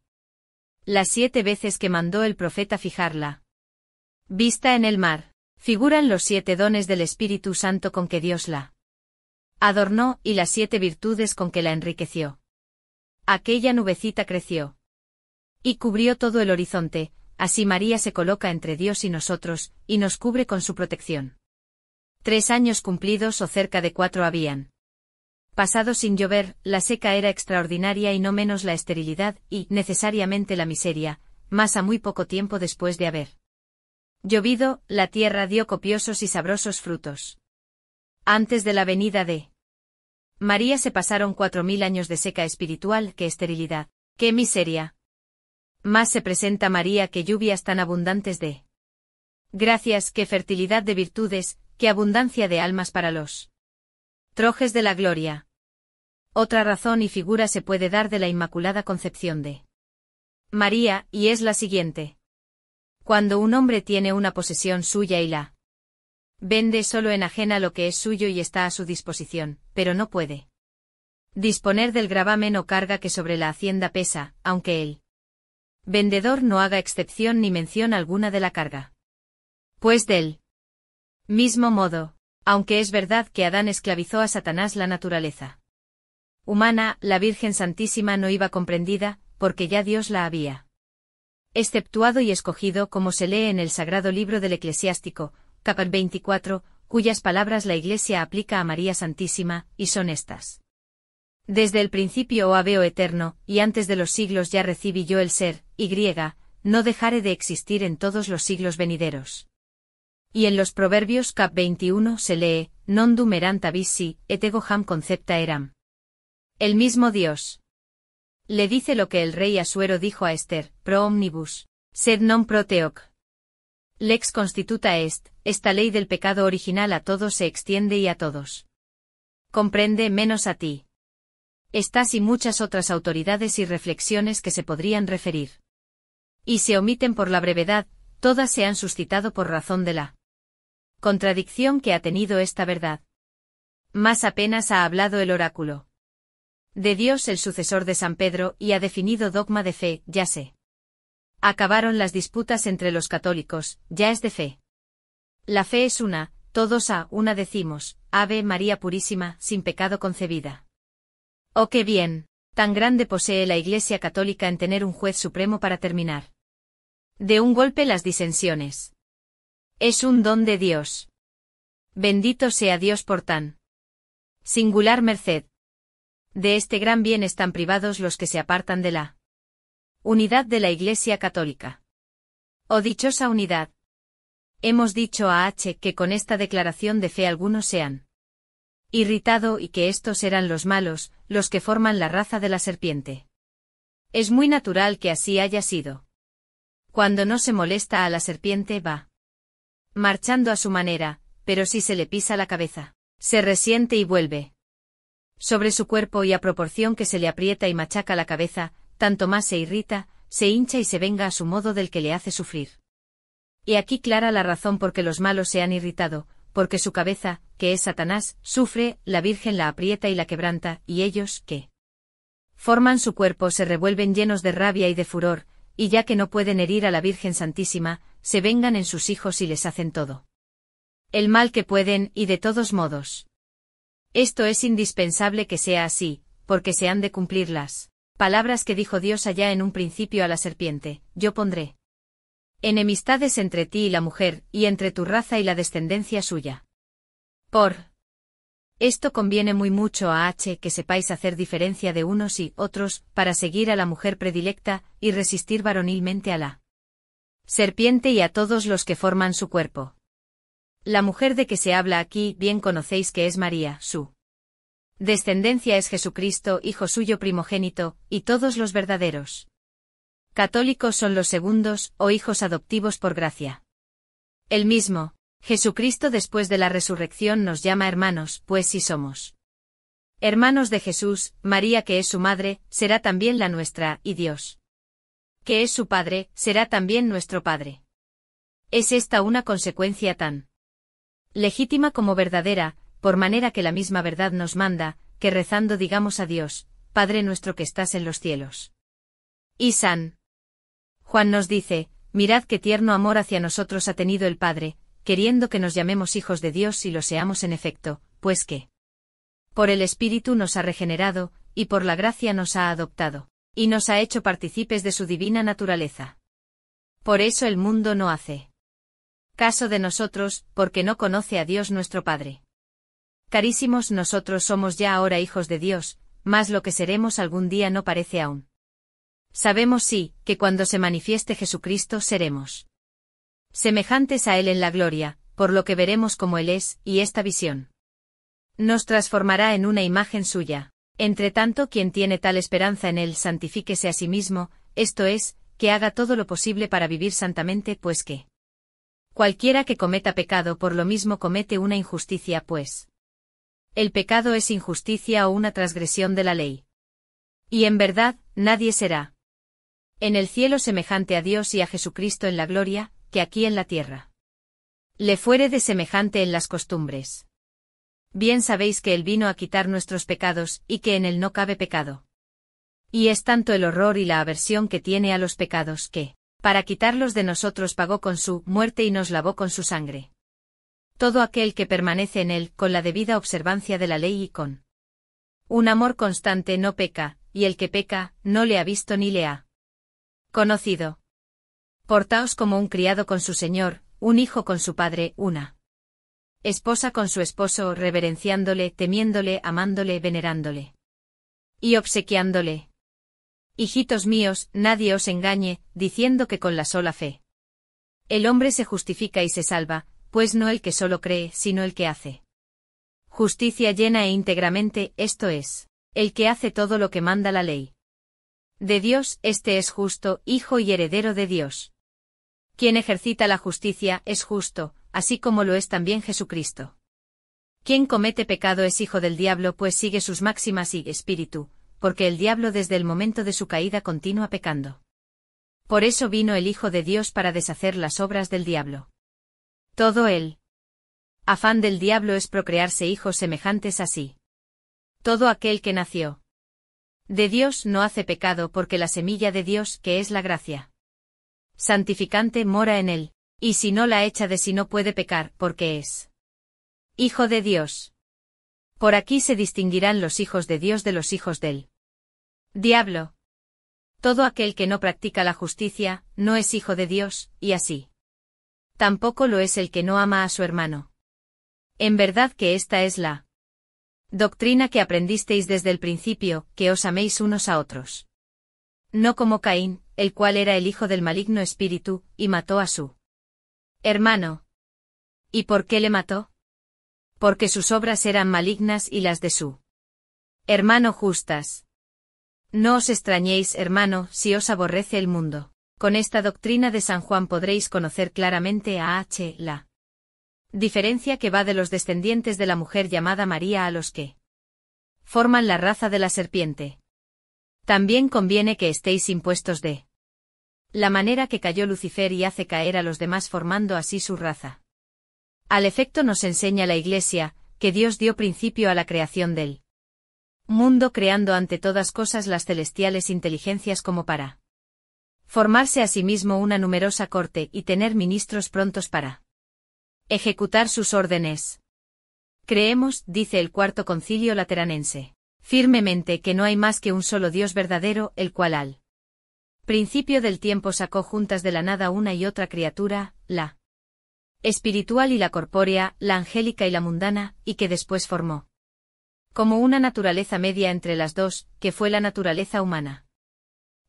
Las siete veces que mandó el profeta fijarla. Vista en el mar, figuran los siete dones del Espíritu Santo con que Dios la adornó y las siete virtudes con que la enriqueció. Aquella nubecita creció y cubrió todo el horizonte, Así María se coloca entre Dios y nosotros, y nos cubre con su protección. Tres años cumplidos o cerca de cuatro habían. Pasado sin llover, la seca era extraordinaria y no menos la esterilidad y, necesariamente, la miseria, mas a muy poco tiempo después de haber llovido, la tierra dio copiosos y sabrosos frutos. Antes de la venida de María se pasaron cuatro mil años de seca espiritual, qué esterilidad, qué miseria. Más se presenta María que lluvias tan abundantes de gracias que fertilidad de virtudes, que abundancia de almas para los trojes de la gloria. Otra razón y figura se puede dar de la Inmaculada Concepción de María, y es la siguiente. Cuando un hombre tiene una posesión suya y la vende solo en ajena lo que es suyo y está a su disposición, pero no puede disponer del gravamen o carga que sobre la hacienda pesa, aunque él vendedor no haga excepción ni mención alguna de la carga. Pues del mismo modo, aunque es verdad que Adán esclavizó a Satanás la naturaleza humana, la Virgen Santísima no iba comprendida, porque ya Dios la había exceptuado y escogido como se lee en el Sagrado Libro del Eclesiástico, cap 24, cuyas palabras la Iglesia aplica a María Santísima, y son estas. Desde el principio o aveo eterno, y antes de los siglos ya recibí yo el ser, y griega, no dejaré de existir en todos los siglos venideros. Y en los Proverbios cap 21 se lee, non dum erant et ego ham concepta eram. El mismo Dios. Le dice lo que el rey Asuero dijo a Esther, pro omnibus, sed non proteoc. Lex constituta est, esta ley del pecado original a todos se extiende y a todos. Comprende menos a ti estas y muchas otras autoridades y reflexiones que se podrían referir. Y se omiten por la brevedad, todas se han suscitado por razón de la contradicción que ha tenido esta verdad. Más apenas ha hablado el oráculo. De Dios el sucesor de San Pedro y ha definido dogma de fe, ya sé. Acabaron las disputas entre los católicos, ya es de fe. La fe es una, todos a una decimos, Ave María Purísima, sin pecado concebida. Oh, qué bien. Tan grande posee la Iglesia Católica en tener un juez supremo para terminar. De un golpe las disensiones. Es un don de Dios. Bendito sea Dios por tan singular merced. De este gran bien están privados los que se apartan de la unidad de la Iglesia Católica. Oh dichosa unidad. Hemos dicho a H que con esta declaración de fe algunos sean irritado y que estos eran los malos, los que forman la raza de la serpiente. Es muy natural que así haya sido. Cuando no se molesta a la serpiente va marchando a su manera, pero si se le pisa la cabeza, se resiente y vuelve. Sobre su cuerpo y a proporción que se le aprieta y machaca la cabeza, tanto más se irrita, se hincha y se venga a su modo del que le hace sufrir. Y aquí clara la razón por que los malos se han irritado, porque su cabeza, que es Satanás, sufre, la Virgen la aprieta y la quebranta, y ellos, que forman su cuerpo, se revuelven llenos de rabia y de furor, y ya que no pueden herir a la Virgen Santísima, se vengan en sus hijos y les hacen todo. El mal que pueden, y de todos modos. Esto es indispensable que sea así, porque se han de cumplir las palabras que dijo Dios allá en un principio a la serpiente, yo pondré enemistades entre ti y la mujer, y entre tu raza y la descendencia suya. Por esto conviene muy mucho a H que sepáis hacer diferencia de unos y otros, para seguir a la mujer predilecta, y resistir varonilmente a la serpiente y a todos los que forman su cuerpo. La mujer de que se habla aquí bien conocéis que es María, su descendencia es Jesucristo, hijo suyo primogénito, y todos los verdaderos Católicos son los segundos, o hijos adoptivos por gracia. El mismo, Jesucristo después de la resurrección nos llama hermanos, pues si sí somos hermanos de Jesús, María que es su madre, será también la nuestra, y Dios, que es su Padre, será también nuestro Padre. Es esta una consecuencia tan legítima como verdadera, por manera que la misma verdad nos manda, que rezando digamos a Dios, Padre nuestro que estás en los cielos. Y San Juan nos dice, mirad qué tierno amor hacia nosotros ha tenido el Padre, queriendo que nos llamemos hijos de Dios y lo seamos en efecto, pues que por el Espíritu nos ha regenerado, y por la gracia nos ha adoptado, y nos ha hecho partícipes de su divina naturaleza. Por eso el mundo no hace caso de nosotros, porque no conoce a Dios nuestro Padre. Carísimos, nosotros somos ya ahora hijos de Dios, mas lo que seremos algún día no parece aún. Sabemos sí, que cuando se manifieste Jesucristo seremos semejantes a Él en la gloria, por lo que veremos como Él es, y esta visión nos transformará en una imagen suya. Entre tanto, quien tiene tal esperanza en Él santifíquese a sí mismo, esto es, que haga todo lo posible para vivir santamente, pues que cualquiera que cometa pecado por lo mismo comete una injusticia, pues el pecado es injusticia o una transgresión de la ley. Y en verdad, nadie será en el cielo semejante a Dios y a Jesucristo en la gloria, que aquí en la tierra. Le fuere de semejante en las costumbres. Bien sabéis que Él vino a quitar nuestros pecados, y que en Él no cabe pecado. Y es tanto el horror y la aversión que tiene a los pecados que, para quitarlos de nosotros pagó con su muerte y nos lavó con su sangre. Todo aquel que permanece en Él, con la debida observancia de la ley y con un amor constante no peca, y el que peca, no le ha visto ni le ha Conocido. Portaos como un criado con su señor, un hijo con su padre, una esposa con su esposo, reverenciándole, temiéndole, amándole, venerándole. Y obsequiándole. Hijitos míos, nadie os engañe, diciendo que con la sola fe. El hombre se justifica y se salva, pues no el que solo cree, sino el que hace. Justicia llena e íntegramente, esto es, el que hace todo lo que manda la ley de Dios, este es justo, hijo y heredero de Dios. Quien ejercita la justicia es justo, así como lo es también Jesucristo. Quien comete pecado es hijo del diablo, pues sigue sus máximas y espíritu, porque el diablo desde el momento de su caída continúa pecando. Por eso vino el Hijo de Dios para deshacer las obras del diablo. Todo él. afán del diablo es procrearse hijos semejantes a sí. Todo aquel que nació de Dios no hace pecado porque la semilla de Dios, que es la gracia santificante, mora en él, y si no la echa de si no puede pecar, porque es Hijo de Dios. Por aquí se distinguirán los hijos de Dios de los hijos del diablo. Todo aquel que no practica la justicia, no es hijo de Dios, y así. Tampoco lo es el que no ama a su hermano. En verdad que esta es la Doctrina que aprendisteis desde el principio, que os améis unos a otros. No como Caín, el cual era el hijo del maligno espíritu, y mató a su hermano. ¿Y por qué le mató? Porque sus obras eran malignas y las de su hermano justas. No os extrañéis, hermano, si os aborrece el mundo. Con esta doctrina de San Juan podréis conocer claramente a H. La diferencia que va de los descendientes de la mujer llamada María a los que forman la raza de la serpiente. También conviene que estéis impuestos de la manera que cayó Lucifer y hace caer a los demás formando así su raza. Al efecto nos enseña la Iglesia, que Dios dio principio a la creación del mundo creando ante todas cosas las celestiales inteligencias como para formarse a sí mismo una numerosa corte y tener ministros prontos para Ejecutar sus órdenes. Creemos, dice el cuarto concilio lateranense, firmemente que no hay más que un solo Dios verdadero, el cual al principio del tiempo sacó juntas de la nada una y otra criatura, la espiritual y la corpórea, la angélica y la mundana, y que después formó como una naturaleza media entre las dos, que fue la naturaleza humana,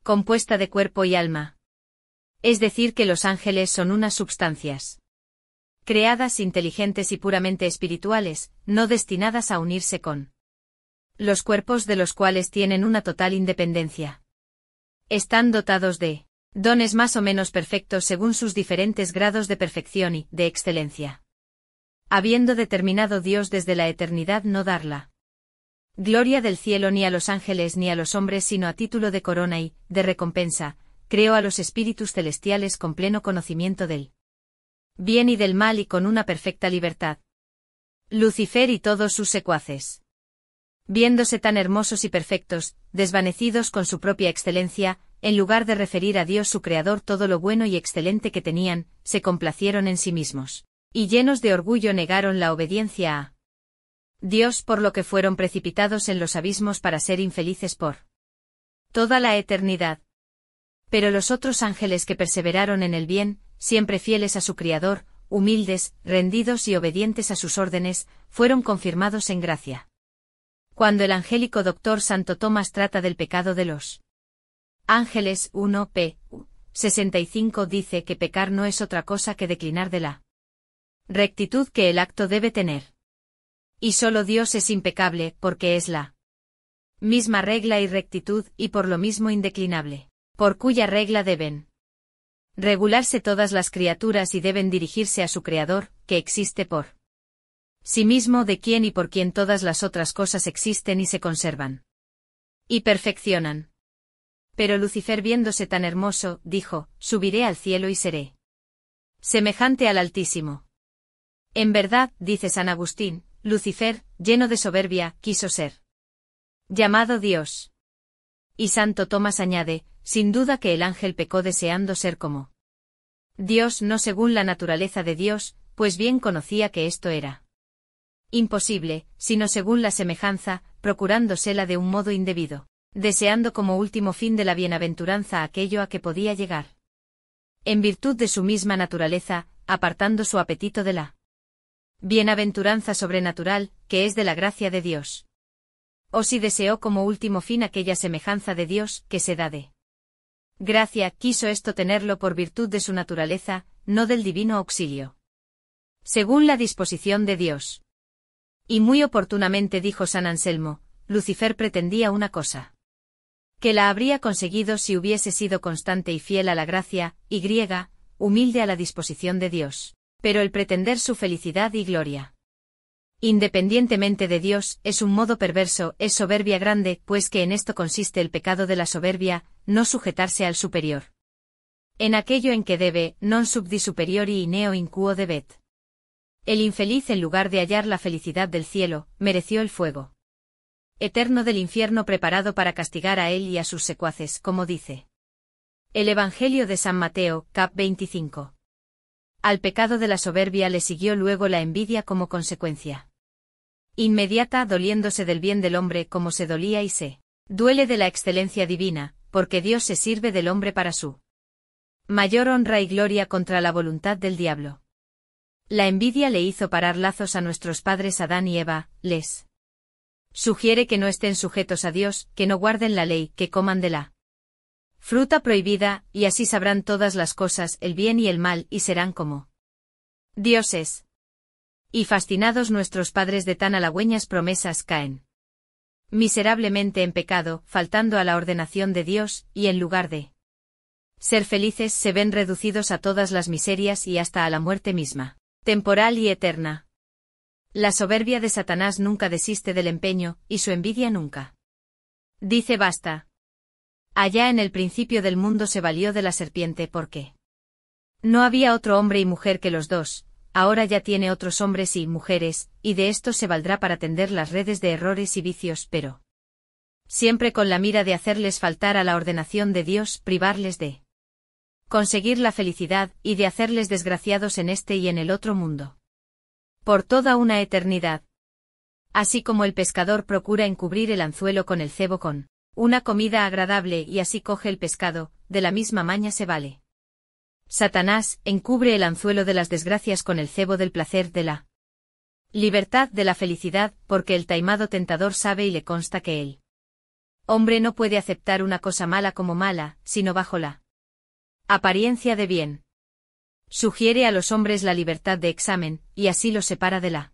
compuesta de cuerpo y alma. Es decir, que los ángeles son unas substancias creadas inteligentes y puramente espirituales, no destinadas a unirse con los cuerpos de los cuales tienen una total independencia. Están dotados de dones más o menos perfectos según sus diferentes grados de perfección y de excelencia. Habiendo determinado Dios desde la eternidad no darla gloria del cielo ni a los ángeles ni a los hombres sino a título de corona y, de recompensa, creo a los espíritus celestiales con pleno conocimiento del bien y del mal y con una perfecta libertad. Lucifer y todos sus secuaces. Viéndose tan hermosos y perfectos, desvanecidos con su propia excelencia, en lugar de referir a Dios su Creador todo lo bueno y excelente que tenían, se complacieron en sí mismos, y llenos de orgullo negaron la obediencia a Dios por lo que fueron precipitados en los abismos para ser infelices por toda la eternidad. Pero los otros ángeles que perseveraron en el bien, siempre fieles a su Criador, humildes, rendidos y obedientes a sus órdenes, fueron confirmados en gracia. Cuando el angélico doctor Santo Tomás trata del pecado de los ángeles 1 p. 65 dice que pecar no es otra cosa que declinar de la rectitud que el acto debe tener. Y solo Dios es impecable, porque es la misma regla y rectitud, y por lo mismo indeclinable, por cuya regla deben regularse todas las criaturas y deben dirigirse a su Creador, que existe por sí mismo de quien y por quien todas las otras cosas existen y se conservan. Y perfeccionan. Pero Lucifer viéndose tan hermoso, dijo, subiré al cielo y seré semejante al Altísimo. En verdad, dice San Agustín, Lucifer, lleno de soberbia, quiso ser llamado Dios. Y Santo Tomás añade, sin duda que el ángel pecó deseando ser como Dios no según la naturaleza de Dios, pues bien conocía que esto era imposible, sino según la semejanza, procurándosela de un modo indebido, deseando como último fin de la bienaventuranza aquello a que podía llegar. En virtud de su misma naturaleza, apartando su apetito de la bienaventuranza sobrenatural, que es de la gracia de Dios o si deseó como último fin aquella semejanza de Dios que se da de gracia, quiso esto tenerlo por virtud de su naturaleza, no del divino auxilio. Según la disposición de Dios. Y muy oportunamente dijo San Anselmo, Lucifer pretendía una cosa. Que la habría conseguido si hubiese sido constante y fiel a la gracia, y griega, humilde a la disposición de Dios. Pero el pretender su felicidad y gloria independientemente de Dios, es un modo perverso, es soberbia grande, pues que en esto consiste el pecado de la soberbia, no sujetarse al superior. En aquello en que debe, non subdi superiori neo incuo debet. El infeliz en lugar de hallar la felicidad del cielo, mereció el fuego. Eterno del infierno preparado para castigar a él y a sus secuaces, como dice. El Evangelio de San Mateo, cap 25. Al pecado de la soberbia le siguió luego la envidia como consecuencia inmediata doliéndose del bien del hombre como se dolía y se duele de la excelencia divina, porque Dios se sirve del hombre para su mayor honra y gloria contra la voluntad del diablo. La envidia le hizo parar lazos a nuestros padres Adán y Eva, les sugiere que no estén sujetos a Dios, que no guarden la ley, que coman de la fruta prohibida, y así sabrán todas las cosas, el bien y el mal, y serán como dioses. Y fascinados nuestros padres de tan halagüeñas promesas caen miserablemente en pecado, faltando a la ordenación de Dios, y en lugar de ser felices se ven reducidos a todas las miserias y hasta a la muerte misma, temporal y eterna. La soberbia de Satanás nunca desiste del empeño, y su envidia nunca. Dice basta. Allá en el principio del mundo se valió de la serpiente porque no había otro hombre y mujer que los dos, ahora ya tiene otros hombres y mujeres, y de esto se valdrá para tender las redes de errores y vicios, pero siempre con la mira de hacerles faltar a la ordenación de Dios, privarles de conseguir la felicidad, y de hacerles desgraciados en este y en el otro mundo. Por toda una eternidad. Así como el pescador procura encubrir el anzuelo con el cebo con una comida agradable y así coge el pescado, de la misma maña se vale Satanás encubre el anzuelo de las desgracias con el cebo del placer de la libertad de la felicidad, porque el taimado tentador sabe y le consta que él hombre no puede aceptar una cosa mala como mala, sino bajo la apariencia de bien. Sugiere a los hombres la libertad de examen, y así los separa de la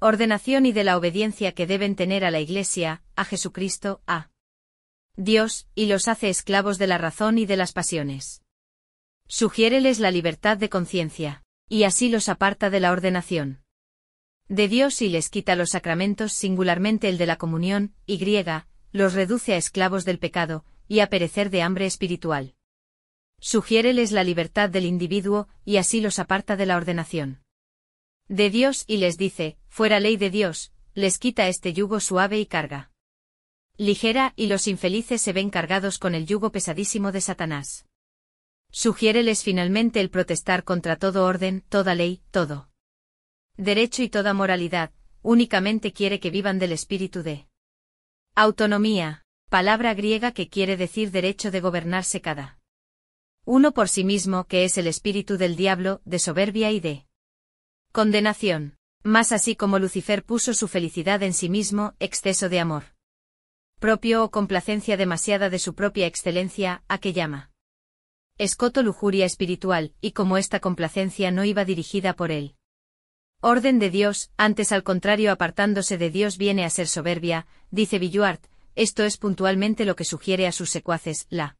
ordenación y de la obediencia que deben tener a la Iglesia, a Jesucristo, a Dios, y los hace esclavos de la razón y de las pasiones. Sugiéreles la libertad de conciencia, y así los aparta de la ordenación de Dios y les quita los sacramentos, singularmente el de la comunión, y griega, los reduce a esclavos del pecado, y a perecer de hambre espiritual. Sugiéreles la libertad del individuo, y así los aparta de la ordenación de Dios y les dice, fuera ley de Dios, les quita este yugo suave y carga ligera, y los infelices se ven cargados con el yugo pesadísimo de Satanás. Sugiéreles finalmente el protestar contra todo orden, toda ley, todo derecho y toda moralidad, únicamente quiere que vivan del espíritu de autonomía, palabra griega que quiere decir derecho de gobernarse cada uno por sí mismo que es el espíritu del diablo, de soberbia y de condenación, más así como Lucifer puso su felicidad en sí mismo, exceso de amor propio o complacencia demasiada de su propia excelencia, a que llama escoto lujuria espiritual, y como esta complacencia no iba dirigida por él. Orden de Dios, antes al contrario apartándose de Dios viene a ser soberbia, dice Villuart, esto es puntualmente lo que sugiere a sus secuaces, la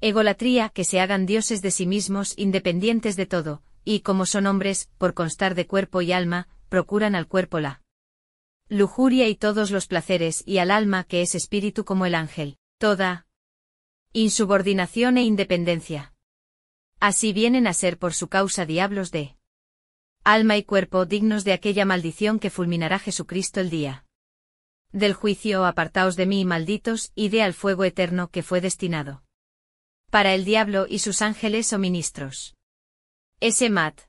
egolatría, que se hagan dioses de sí mismos independientes de todo, y como son hombres, por constar de cuerpo y alma, procuran al cuerpo la lujuria y todos los placeres y al alma que es espíritu como el ángel, toda insubordinación e independencia. Así vienen a ser por su causa diablos de alma y cuerpo dignos de aquella maldición que fulminará Jesucristo el día del juicio apartaos de mí malditos y dé al fuego eterno que fue destinado para el diablo y sus ángeles o ministros. S. Mat.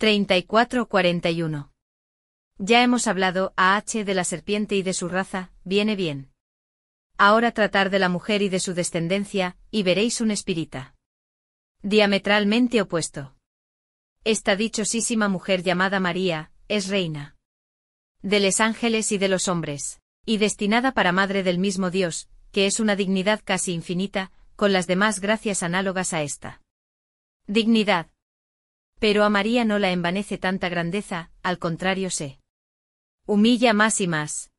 34-41. Ya hemos hablado a H de la serpiente y de su raza, viene bien. Ahora tratar de la mujer y de su descendencia, y veréis un espírita. Diametralmente opuesto. Esta dichosísima mujer llamada María, es reina. De los ángeles y de los hombres, y destinada para madre del mismo Dios, que es una dignidad casi infinita, con las demás gracias análogas a esta. Dignidad. Pero a María no la envanece tanta grandeza, al contrario se humilla más y más.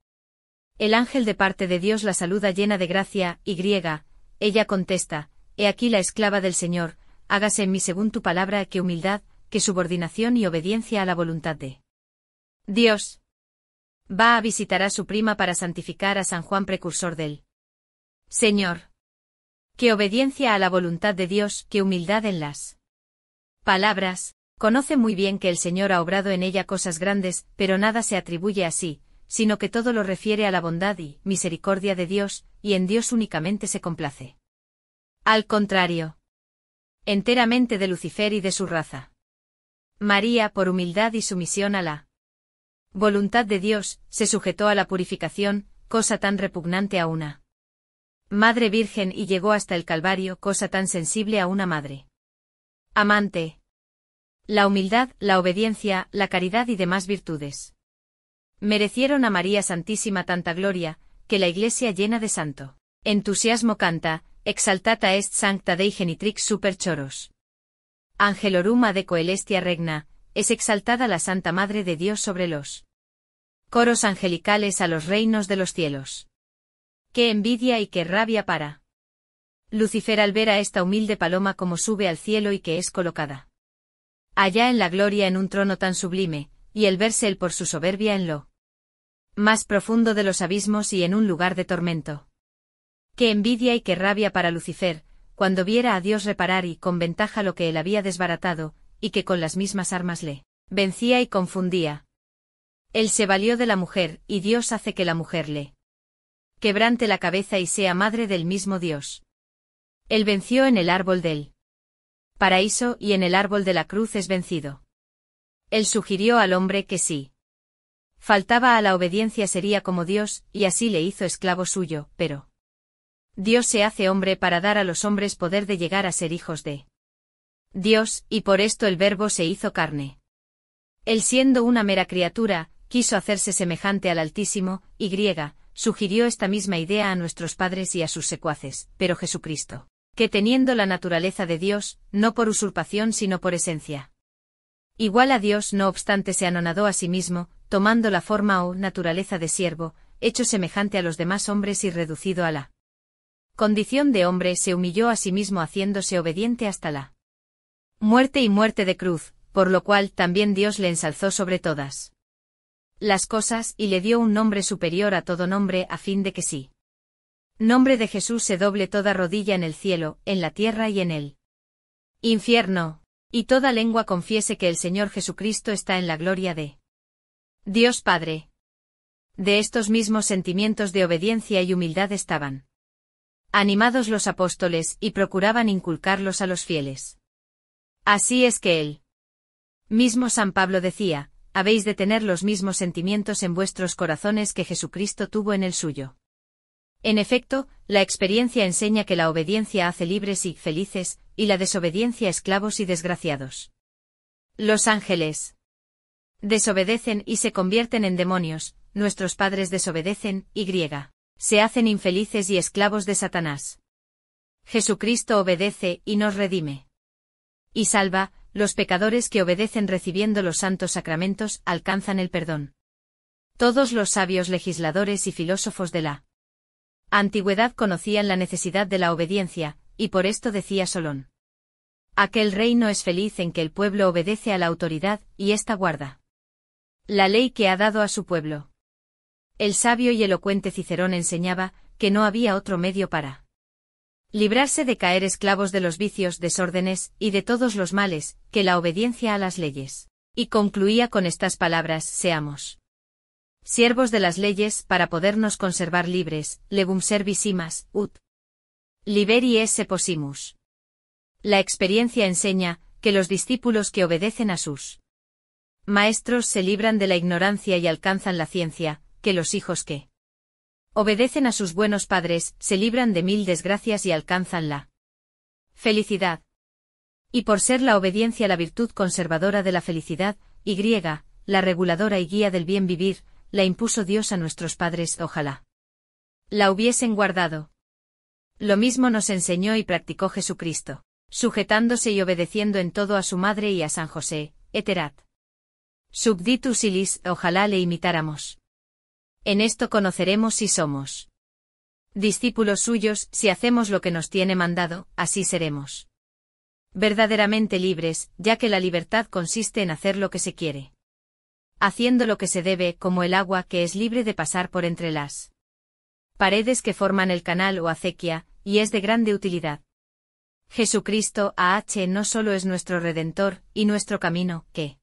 El ángel de parte de Dios la saluda llena de gracia, y griega, ella contesta, He aquí la esclava del Señor, hágase en mí según tu palabra que humildad, que subordinación y obediencia a la voluntad de Dios. Va a visitar a su prima para santificar a San Juan precursor del Señor. Que obediencia a la voluntad de Dios, que humildad en las palabras, conoce muy bien que el Señor ha obrado en ella cosas grandes, pero nada se atribuye a sino que todo lo refiere a la bondad y misericordia de Dios, y en Dios únicamente se complace. Al contrario, enteramente de Lucifer y de su raza. María, por humildad y sumisión a la voluntad de Dios, se sujetó a la purificación, cosa tan repugnante a una madre virgen y llegó hasta el Calvario, cosa tan sensible a una madre. Amante. La humildad, la obediencia, la caridad y demás virtudes. Merecieron a María Santísima tanta gloria, que la iglesia llena de santo entusiasmo canta, exaltata est sancta Dei genitrix super choros. Angelorum de coelestia regna, es exaltada la Santa Madre de Dios sobre los coros angelicales a los reinos de los cielos. Qué envidia y qué rabia para. Lucifer al ver a esta humilde paloma como sube al cielo y que es colocada. Allá en la gloria en un trono tan sublime, y el verse él por su soberbia en lo más profundo de los abismos y en un lugar de tormento. Qué envidia y qué rabia para Lucifer, cuando viera a Dios reparar y con ventaja lo que él había desbaratado, y que con las mismas armas le vencía y confundía. Él se valió de la mujer, y Dios hace que la mujer le quebrante la cabeza y sea madre del mismo Dios. Él venció en el árbol del paraíso y en el árbol de la cruz es vencido. Él sugirió al hombre que sí. Faltaba a la obediencia sería como Dios, y así le hizo esclavo suyo, pero... Dios se hace hombre para dar a los hombres poder de llegar a ser hijos de Dios, y por esto el Verbo se hizo carne. Él siendo una mera criatura, quiso hacerse semejante al Altísimo, y griega, sugirió esta misma idea a nuestros padres y a sus secuaces, pero Jesucristo, que teniendo la naturaleza de Dios, no por usurpación sino por esencia, Igual a Dios no obstante se anonadó a sí mismo, tomando la forma o naturaleza de siervo, hecho semejante a los demás hombres y reducido a la condición de hombre se humilló a sí mismo haciéndose obediente hasta la muerte y muerte de cruz, por lo cual también Dios le ensalzó sobre todas las cosas y le dio un nombre superior a todo nombre a fin de que sí. Nombre de Jesús se doble toda rodilla en el cielo, en la tierra y en el infierno, y toda lengua confiese que el Señor Jesucristo está en la gloria de Dios Padre. De estos mismos sentimientos de obediencia y humildad estaban animados los apóstoles y procuraban inculcarlos a los fieles. Así es que él mismo San Pablo decía, habéis de tener los mismos sentimientos en vuestros corazones que Jesucristo tuvo en el suyo. En efecto, la experiencia enseña que la obediencia hace libres y felices, y la desobediencia esclavos y desgraciados. Los ángeles desobedecen y se convierten en demonios, nuestros padres desobedecen, y griega. se hacen infelices y esclavos de Satanás. Jesucristo obedece y nos redime. Y salva, los pecadores que obedecen recibiendo los santos sacramentos alcanzan el perdón. Todos los sabios legisladores y filósofos de la antigüedad conocían la necesidad de la obediencia, y por esto decía Solón. Aquel reino es feliz en que el pueblo obedece a la autoridad, y ésta guarda. La ley que ha dado a su pueblo. El sabio y elocuente Cicerón enseñaba, que no había otro medio para librarse de caer esclavos de los vicios, desórdenes, y de todos los males, que la obediencia a las leyes. Y concluía con estas palabras, seamos siervos de las leyes, para podernos conservar libres, legum servisimas, ut. Liberi esse posimus. La experiencia enseña, que los discípulos que obedecen a sus maestros se libran de la ignorancia y alcanzan la ciencia, que los hijos que obedecen a sus buenos padres, se libran de mil desgracias y alcanzan la felicidad. Y por ser la obediencia la virtud conservadora de la felicidad, y griega, la reguladora y guía del bien vivir, la impuso Dios a nuestros padres, ojalá. La hubiesen guardado. Lo mismo nos enseñó y practicó Jesucristo, sujetándose y obedeciendo en todo a su madre y a San José, Eterat. Subditus ilis, ojalá le imitáramos. En esto conoceremos si somos discípulos suyos, si hacemos lo que nos tiene mandado, así seremos verdaderamente libres, ya que la libertad consiste en hacer lo que se quiere haciendo lo que se debe, como el agua que es libre de pasar por entre las paredes que forman el canal o acequia, y es de grande utilidad. Jesucristo AH no solo es nuestro Redentor, y nuestro camino, que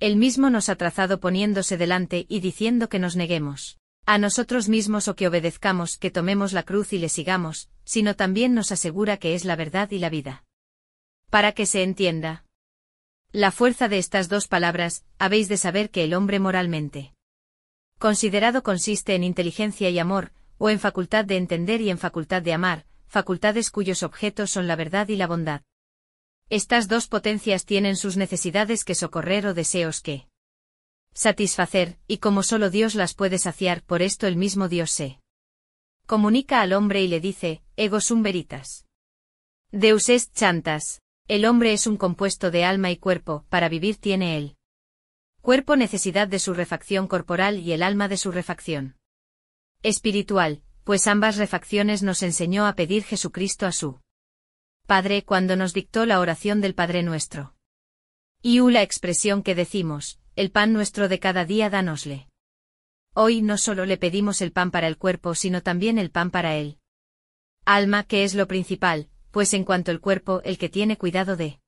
Él mismo nos ha trazado poniéndose delante y diciendo que nos neguemos a nosotros mismos o que obedezcamos, que tomemos la cruz y le sigamos, sino también nos asegura que es la verdad y la vida. Para que se entienda. La fuerza de estas dos palabras, habéis de saber que el hombre moralmente considerado consiste en inteligencia y amor, o en facultad de entender y en facultad de amar, facultades cuyos objetos son la verdad y la bondad. Estas dos potencias tienen sus necesidades que socorrer o deseos que satisfacer, y como solo Dios las puede saciar, por esto el mismo Dios se comunica al hombre y le dice, ego sum veritas. Deus est chantas. El hombre es un compuesto de alma y cuerpo, para vivir tiene él. Cuerpo necesidad de su refacción corporal y el alma de su refacción espiritual, pues ambas refacciones nos enseñó a pedir Jesucristo a su Padre cuando nos dictó la oración del Padre nuestro. Y u la expresión que decimos, el pan nuestro de cada día dánosle. Hoy no solo le pedimos el pan para el cuerpo, sino también el pan para él. Alma que es lo principal, pues en cuanto el cuerpo, el que tiene cuidado de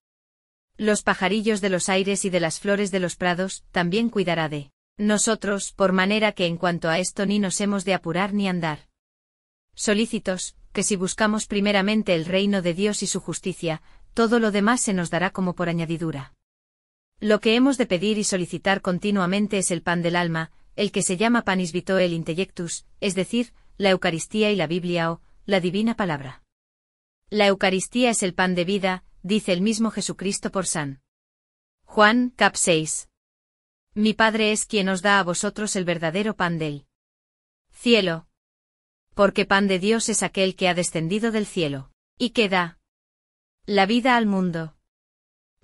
los pajarillos de los aires y de las flores de los prados, también cuidará de nosotros, por manera que en cuanto a esto ni nos hemos de apurar ni andar. Solícitos, que si buscamos primeramente el reino de Dios y su justicia, todo lo demás se nos dará como por añadidura. Lo que hemos de pedir y solicitar continuamente es el pan del alma, el que se llama panis el intellectus, es decir, la Eucaristía y la Biblia o, la divina palabra. La Eucaristía es el pan de vida, dice el mismo Jesucristo por San Juan, cap 6. Mi Padre es quien os da a vosotros el verdadero pan del cielo. Porque pan de Dios es aquel que ha descendido del cielo, y que da la vida al mundo.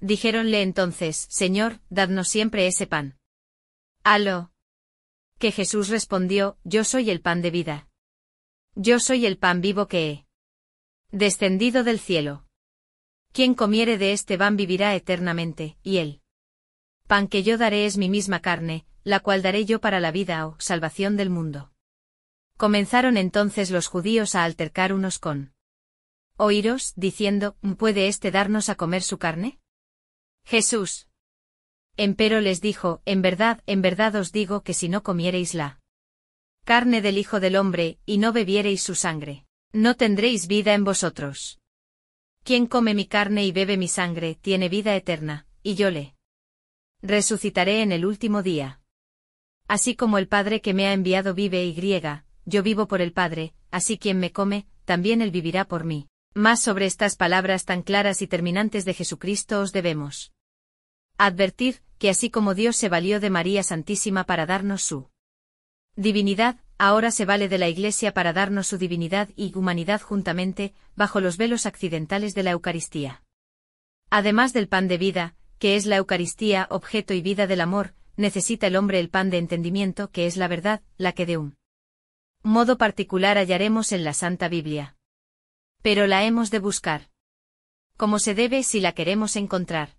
Dijéronle entonces, Señor, dadnos siempre ese pan. Aló. Que Jesús respondió, Yo soy el pan de vida. Yo soy el pan vivo que he Descendido del cielo. Quien comiere de este pan vivirá eternamente, y él. Pan que yo daré es mi misma carne, la cual daré yo para la vida o salvación del mundo. Comenzaron entonces los judíos a altercar unos con oíros, diciendo, ¿puede éste darnos a comer su carne? Jesús. Empero les dijo, en verdad, en verdad os digo que si no comiereis la carne del Hijo del Hombre, y no bebiereis su sangre no tendréis vida en vosotros. Quien come mi carne y bebe mi sangre tiene vida eterna, y yo le resucitaré en el último día. Así como el Padre que me ha enviado vive y griega, yo vivo por el Padre, así quien me come, también él vivirá por mí. Más sobre estas palabras tan claras y terminantes de Jesucristo os debemos advertir, que así como Dios se valió de María Santísima para darnos su divinidad, ahora se vale de la Iglesia para darnos su divinidad y humanidad juntamente, bajo los velos accidentales de la Eucaristía. Además del pan de vida, que es la Eucaristía, objeto y vida del amor, necesita el hombre el pan de entendimiento, que es la verdad, la que de un modo particular hallaremos en la Santa Biblia. Pero la hemos de buscar. Como se debe si la queremos encontrar.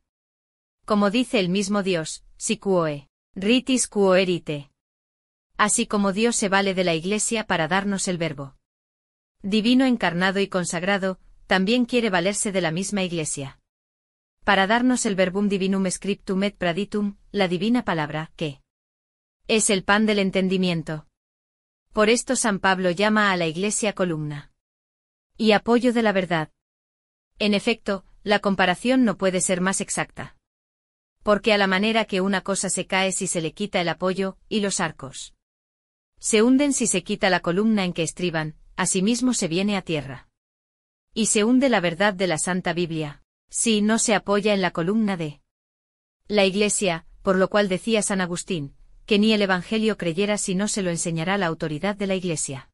Como dice el mismo Dios, si cuoe, ritis cuoerite así como Dios se vale de la Iglesia para darnos el Verbo. Divino encarnado y consagrado, también quiere valerse de la misma Iglesia. Para darnos el verbum divinum scriptum et praditum, la divina palabra, que es el pan del entendimiento. Por esto San Pablo llama a la Iglesia columna y apoyo de la verdad. En efecto, la comparación no puede ser más exacta. Porque a la manera que una cosa se cae si se le quita el apoyo, y los arcos se hunden si se quita la columna en que estriban, asimismo se viene a tierra. Y se hunde la verdad de la Santa Biblia, si no se apoya en la columna de la Iglesia, por lo cual decía San Agustín, que ni el Evangelio creyera si no se lo enseñará la autoridad de la Iglesia.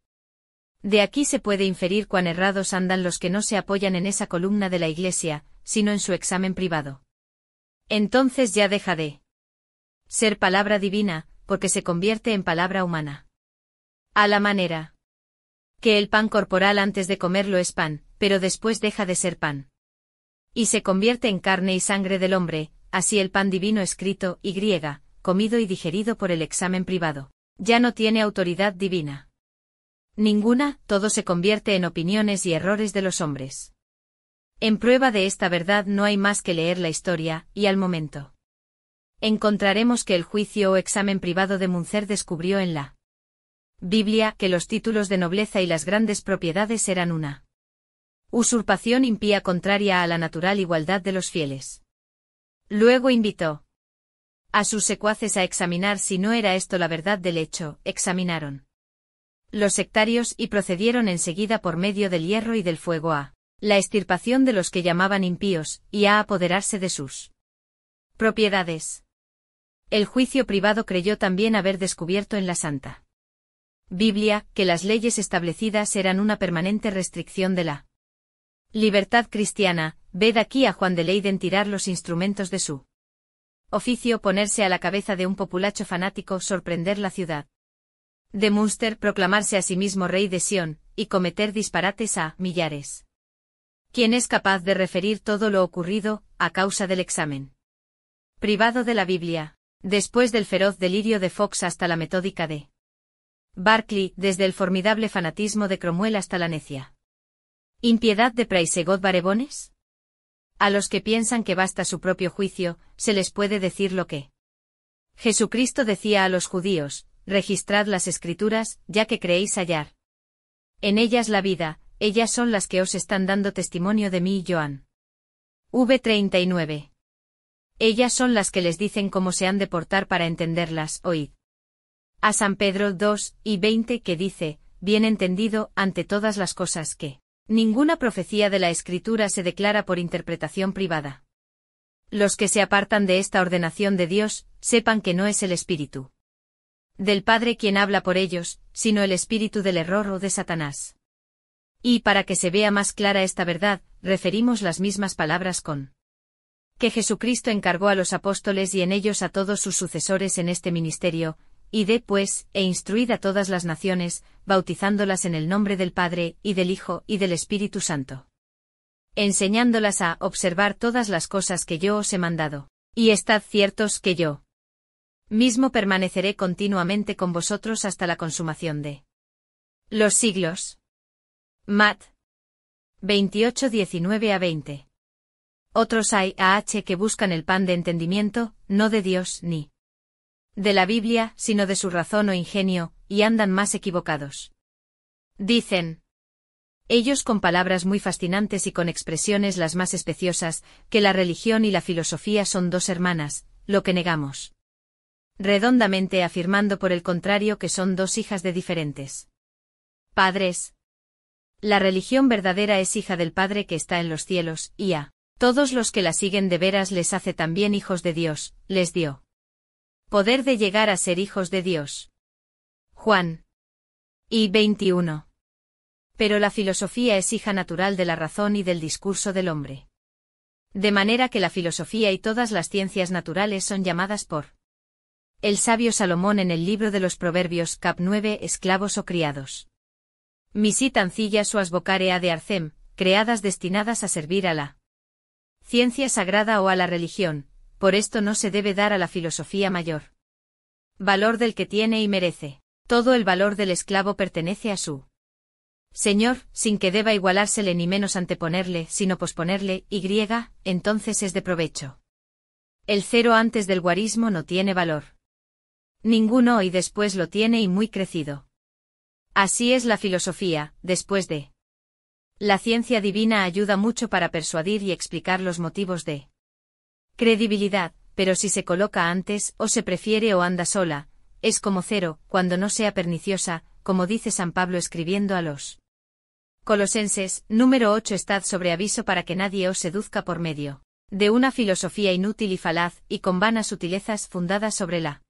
De aquí se puede inferir cuán errados andan los que no se apoyan en esa columna de la Iglesia, sino en su examen privado. Entonces ya deja de ser palabra divina, porque se convierte en palabra humana. A la manera. Que el pan corporal antes de comerlo es pan, pero después deja de ser pan. Y se convierte en carne y sangre del hombre, así el pan divino escrito, y griega, comido y digerido por el examen privado. Ya no tiene autoridad divina. Ninguna, todo se convierte en opiniones y errores de los hombres. En prueba de esta verdad no hay más que leer la historia, y al momento. Encontraremos que el juicio o examen privado de Munzer descubrió en la Biblia, que los títulos de nobleza y las grandes propiedades eran una usurpación impía contraria a la natural igualdad de los fieles. Luego invitó a sus secuaces a examinar si no era esto la verdad del hecho, examinaron los sectarios y procedieron enseguida por medio del hierro y del fuego a la extirpación de los que llamaban impíos, y a apoderarse de sus propiedades. El juicio privado creyó también haber descubierto en la santa Biblia, que las leyes establecidas eran una permanente restricción de la libertad cristiana, ved aquí a Juan de Leyden tirar los instrumentos de su oficio ponerse a la cabeza de un populacho fanático, sorprender la ciudad de Munster, proclamarse a sí mismo rey de Sion, y cometer disparates a millares. ¿Quién es capaz de referir todo lo ocurrido, a causa del examen? Privado de la Biblia, después del feroz delirio de Fox hasta la metódica de Barclay, desde el formidable fanatismo de Cromwell hasta la necia. Impiedad de Praisegod Barebones. A los que piensan que basta su propio juicio, se les puede decir lo que. Jesucristo decía a los judíos, registrad las escrituras, ya que creéis hallar. En ellas la vida, ellas son las que os están dando testimonio de mí y Joan. V39. Ellas son las que les dicen cómo se han de portar para entenderlas, oíd a San Pedro 2 y 20 que dice, bien entendido, ante todas las cosas que ninguna profecía de la Escritura se declara por interpretación privada. Los que se apartan de esta ordenación de Dios, sepan que no es el Espíritu del Padre quien habla por ellos, sino el espíritu del error o de Satanás. Y para que se vea más clara esta verdad, referimos las mismas palabras con que Jesucristo encargó a los apóstoles y en ellos a todos sus sucesores en este ministerio, y de pues, e instruid a todas las naciones, bautizándolas en el nombre del Padre, y del Hijo, y del Espíritu Santo. Enseñándolas a observar todas las cosas que yo os he mandado. Y estad ciertos que yo mismo permaneceré continuamente con vosotros hasta la consumación de los siglos. Mat. 28 19 a 20. Otros hay a H que buscan el pan de entendimiento, no de Dios ni de la Biblia, sino de su razón o ingenio, y andan más equivocados. Dicen. Ellos con palabras muy fascinantes y con expresiones las más especiosas, que la religión y la filosofía son dos hermanas, lo que negamos. Redondamente afirmando por el contrario que son dos hijas de diferentes. Padres. La religión verdadera es hija del Padre que está en los cielos, y a todos los que la siguen de veras les hace también hijos de Dios, les dio poder de llegar a ser hijos de Dios. Juan. Y 21. Pero la filosofía es hija natural de la razón y del discurso del hombre. De manera que la filosofía y todas las ciencias naturales son llamadas por el sabio Salomón en el libro de los Proverbios cap 9 esclavos o criados. Misitancillas o suas de arcem, creadas destinadas a servir a la ciencia sagrada o a la religión, por esto no se debe dar a la filosofía mayor valor del que tiene y merece. Todo el valor del esclavo pertenece a su Señor, sin que deba igualársele ni menos anteponerle, sino posponerle, y griega, entonces es de provecho. El cero antes del guarismo no tiene valor. Ninguno hoy después lo tiene y muy crecido. Así es la filosofía, después de. La ciencia divina ayuda mucho para persuadir y explicar los motivos de Credibilidad, pero si se coloca antes, o se prefiere o anda sola, es como cero, cuando no sea perniciosa, como dice San Pablo escribiendo a los Colosenses, número 8 Estad sobre aviso para que nadie os seduzca por medio de una filosofía inútil y falaz y con vanas sutilezas fundadas sobre la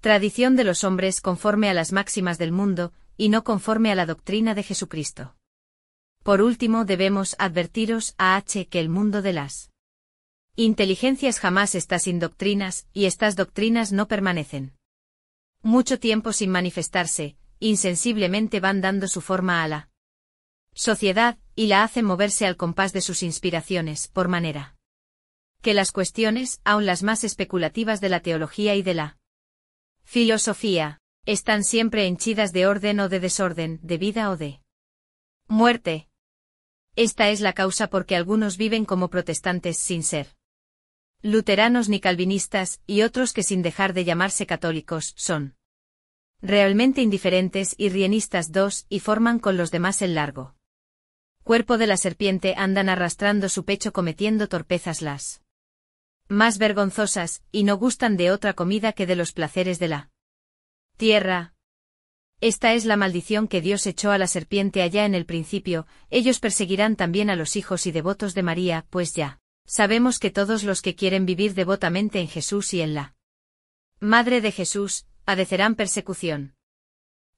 tradición de los hombres conforme a las máximas del mundo, y no conforme a la doctrina de Jesucristo. Por último debemos advertiros a H que el mundo de las Inteligencias jamás está sin doctrinas, y estas doctrinas no permanecen. Mucho tiempo sin manifestarse, insensiblemente van dando su forma a la sociedad, y la hacen moverse al compás de sus inspiraciones, por manera que las cuestiones, aun las más especulativas de la teología y de la filosofía, están siempre henchidas de orden o de desorden, de vida o de muerte. Esta es la causa porque algunos viven como protestantes sin ser luteranos ni calvinistas, y otros que sin dejar de llamarse católicos, son realmente indiferentes y rienistas dos y forman con los demás el largo cuerpo de la serpiente andan arrastrando su pecho cometiendo torpezas las más vergonzosas, y no gustan de otra comida que de los placeres de la tierra. Esta es la maldición que Dios echó a la serpiente allá en el principio, ellos perseguirán también a los hijos y devotos de María, pues ya Sabemos que todos los que quieren vivir devotamente en Jesús y en la Madre de Jesús, padecerán persecución.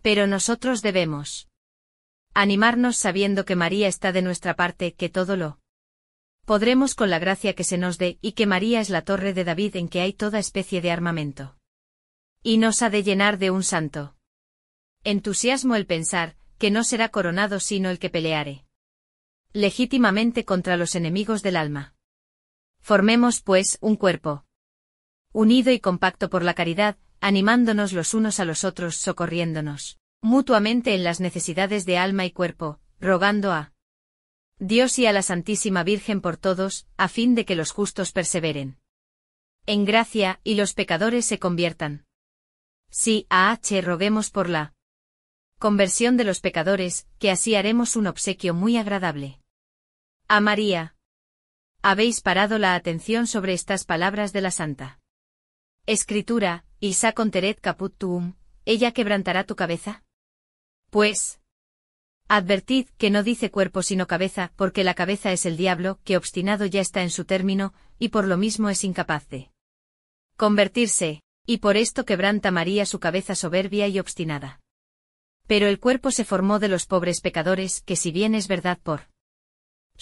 Pero nosotros debemos animarnos sabiendo que María está de nuestra parte, que todo lo podremos con la gracia que se nos dé y que María es la torre de David en que hay toda especie de armamento. Y nos ha de llenar de un santo entusiasmo el pensar, que no será coronado sino el que peleare legítimamente contra los enemigos del alma. Formemos, pues, un cuerpo. Unido y compacto por la caridad, animándonos los unos a los otros, socorriéndonos mutuamente en las necesidades de alma y cuerpo, rogando a Dios y a la Santísima Virgen por todos, a fin de que los justos perseveren en gracia y los pecadores se conviertan. Si a H roguemos por la conversión de los pecadores, que así haremos un obsequio muy agradable. A María, habéis parado la atención sobre estas palabras de la Santa. Escritura, Isa conteret caput tuum, ella quebrantará tu cabeza. Pues. Advertid que no dice cuerpo sino cabeza, porque la cabeza es el diablo, que obstinado ya está en su término, y por lo mismo es incapaz de convertirse, y por esto quebranta María su cabeza soberbia y obstinada. Pero el cuerpo se formó de los pobres pecadores, que si bien es verdad por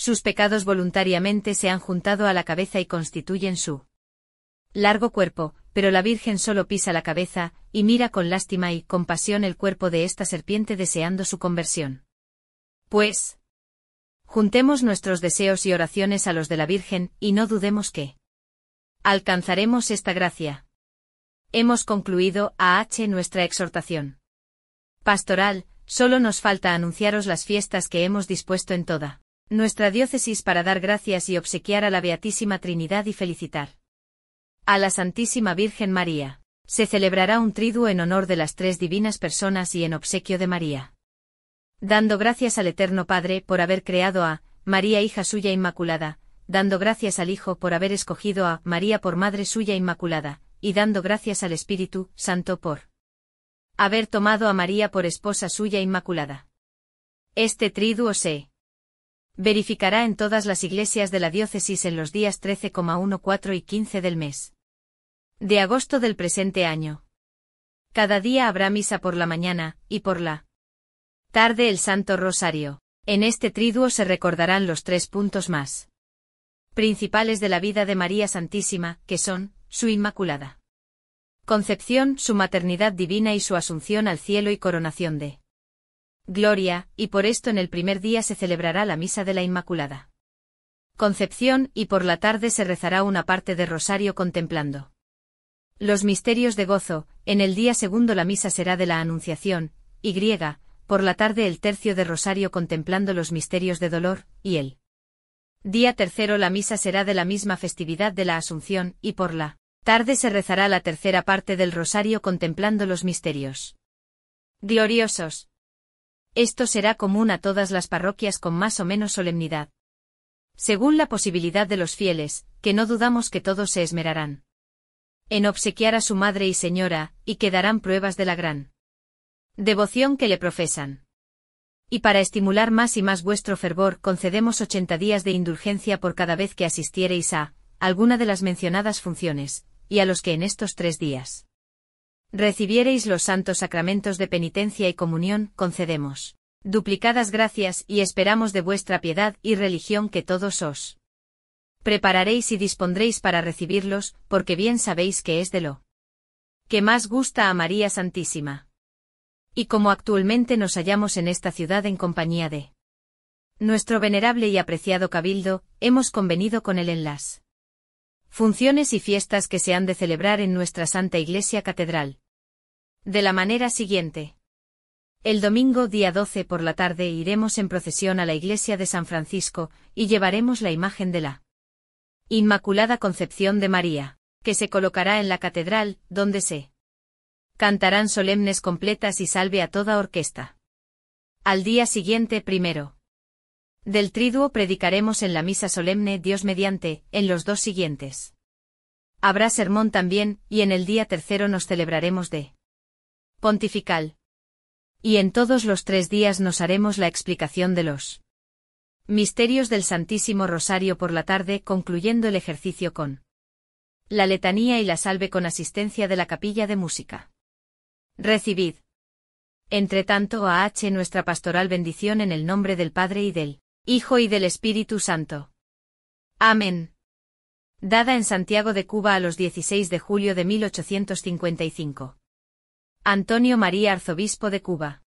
sus pecados voluntariamente se han juntado a la cabeza y constituyen su largo cuerpo, pero la Virgen solo pisa la cabeza, y mira con lástima y compasión el cuerpo de esta serpiente deseando su conversión. Pues, juntemos nuestros deseos y oraciones a los de la Virgen, y no dudemos que alcanzaremos esta gracia. Hemos concluido a H nuestra exhortación. Pastoral, solo nos falta anunciaros las fiestas que hemos dispuesto en toda nuestra diócesis para dar gracias y obsequiar a la Beatísima Trinidad y felicitar a la Santísima Virgen María. Se celebrará un triduo en honor de las tres divinas personas y en obsequio de María. Dando gracias al Eterno Padre por haber creado a María hija suya inmaculada, dando gracias al Hijo por haber escogido a María por madre suya inmaculada, y dando gracias al Espíritu Santo por haber tomado a María por esposa suya inmaculada. Este triduo se verificará en todas las iglesias de la diócesis en los días 13,14 y 15 del mes. De agosto del presente año. Cada día habrá misa por la mañana, y por la tarde el Santo Rosario. En este triduo se recordarán los tres puntos más principales de la vida de María Santísima, que son, su Inmaculada Concepción, su maternidad divina y su asunción al cielo y coronación de gloria, y por esto en el primer día se celebrará la Misa de la Inmaculada. Concepción, y por la tarde se rezará una parte de Rosario contemplando. Los misterios de gozo, en el día segundo la misa será de la Anunciación, y griega, por la tarde el tercio de Rosario contemplando los misterios de dolor, y el día tercero la misa será de la misma festividad de la Asunción, y por la tarde se rezará la tercera parte del Rosario contemplando los misterios gloriosos. Esto será común a todas las parroquias con más o menos solemnidad. Según la posibilidad de los fieles, que no dudamos que todos se esmerarán. En obsequiar a su madre y señora, y que darán pruebas de la gran devoción que le profesan. Y para estimular más y más vuestro fervor, concedemos ochenta días de indulgencia por cada vez que asistiereis a alguna de las mencionadas funciones, y a los que en estos tres días recibiereis los santos sacramentos de penitencia y comunión, concedemos duplicadas gracias y esperamos de vuestra piedad y religión que todos os prepararéis y dispondréis para recibirlos, porque bien sabéis que es de lo que más gusta a María Santísima. Y como actualmente nos hallamos en esta ciudad en compañía de nuestro venerable y apreciado cabildo, hemos convenido con el enlace Funciones y fiestas que se han de celebrar en nuestra Santa Iglesia Catedral. De la manera siguiente. El domingo día 12 por la tarde iremos en procesión a la iglesia de San Francisco y llevaremos la imagen de la Inmaculada Concepción de María, que se colocará en la catedral, donde se cantarán solemnes completas y salve a toda orquesta. Al día siguiente primero. Del triduo predicaremos en la misa solemne Dios mediante, en los dos siguientes. Habrá sermón también, y en el día tercero nos celebraremos de pontifical. Y en todos los tres días nos haremos la explicación de los misterios del Santísimo Rosario por la tarde, concluyendo el ejercicio con la letanía y la salve con asistencia de la capilla de música. Recibid. Entretanto, a H nuestra pastoral bendición en el nombre del Padre y del Hijo y del Espíritu Santo. Amén. Dada en Santiago de Cuba a los 16 de julio de 1855. Antonio María Arzobispo de Cuba.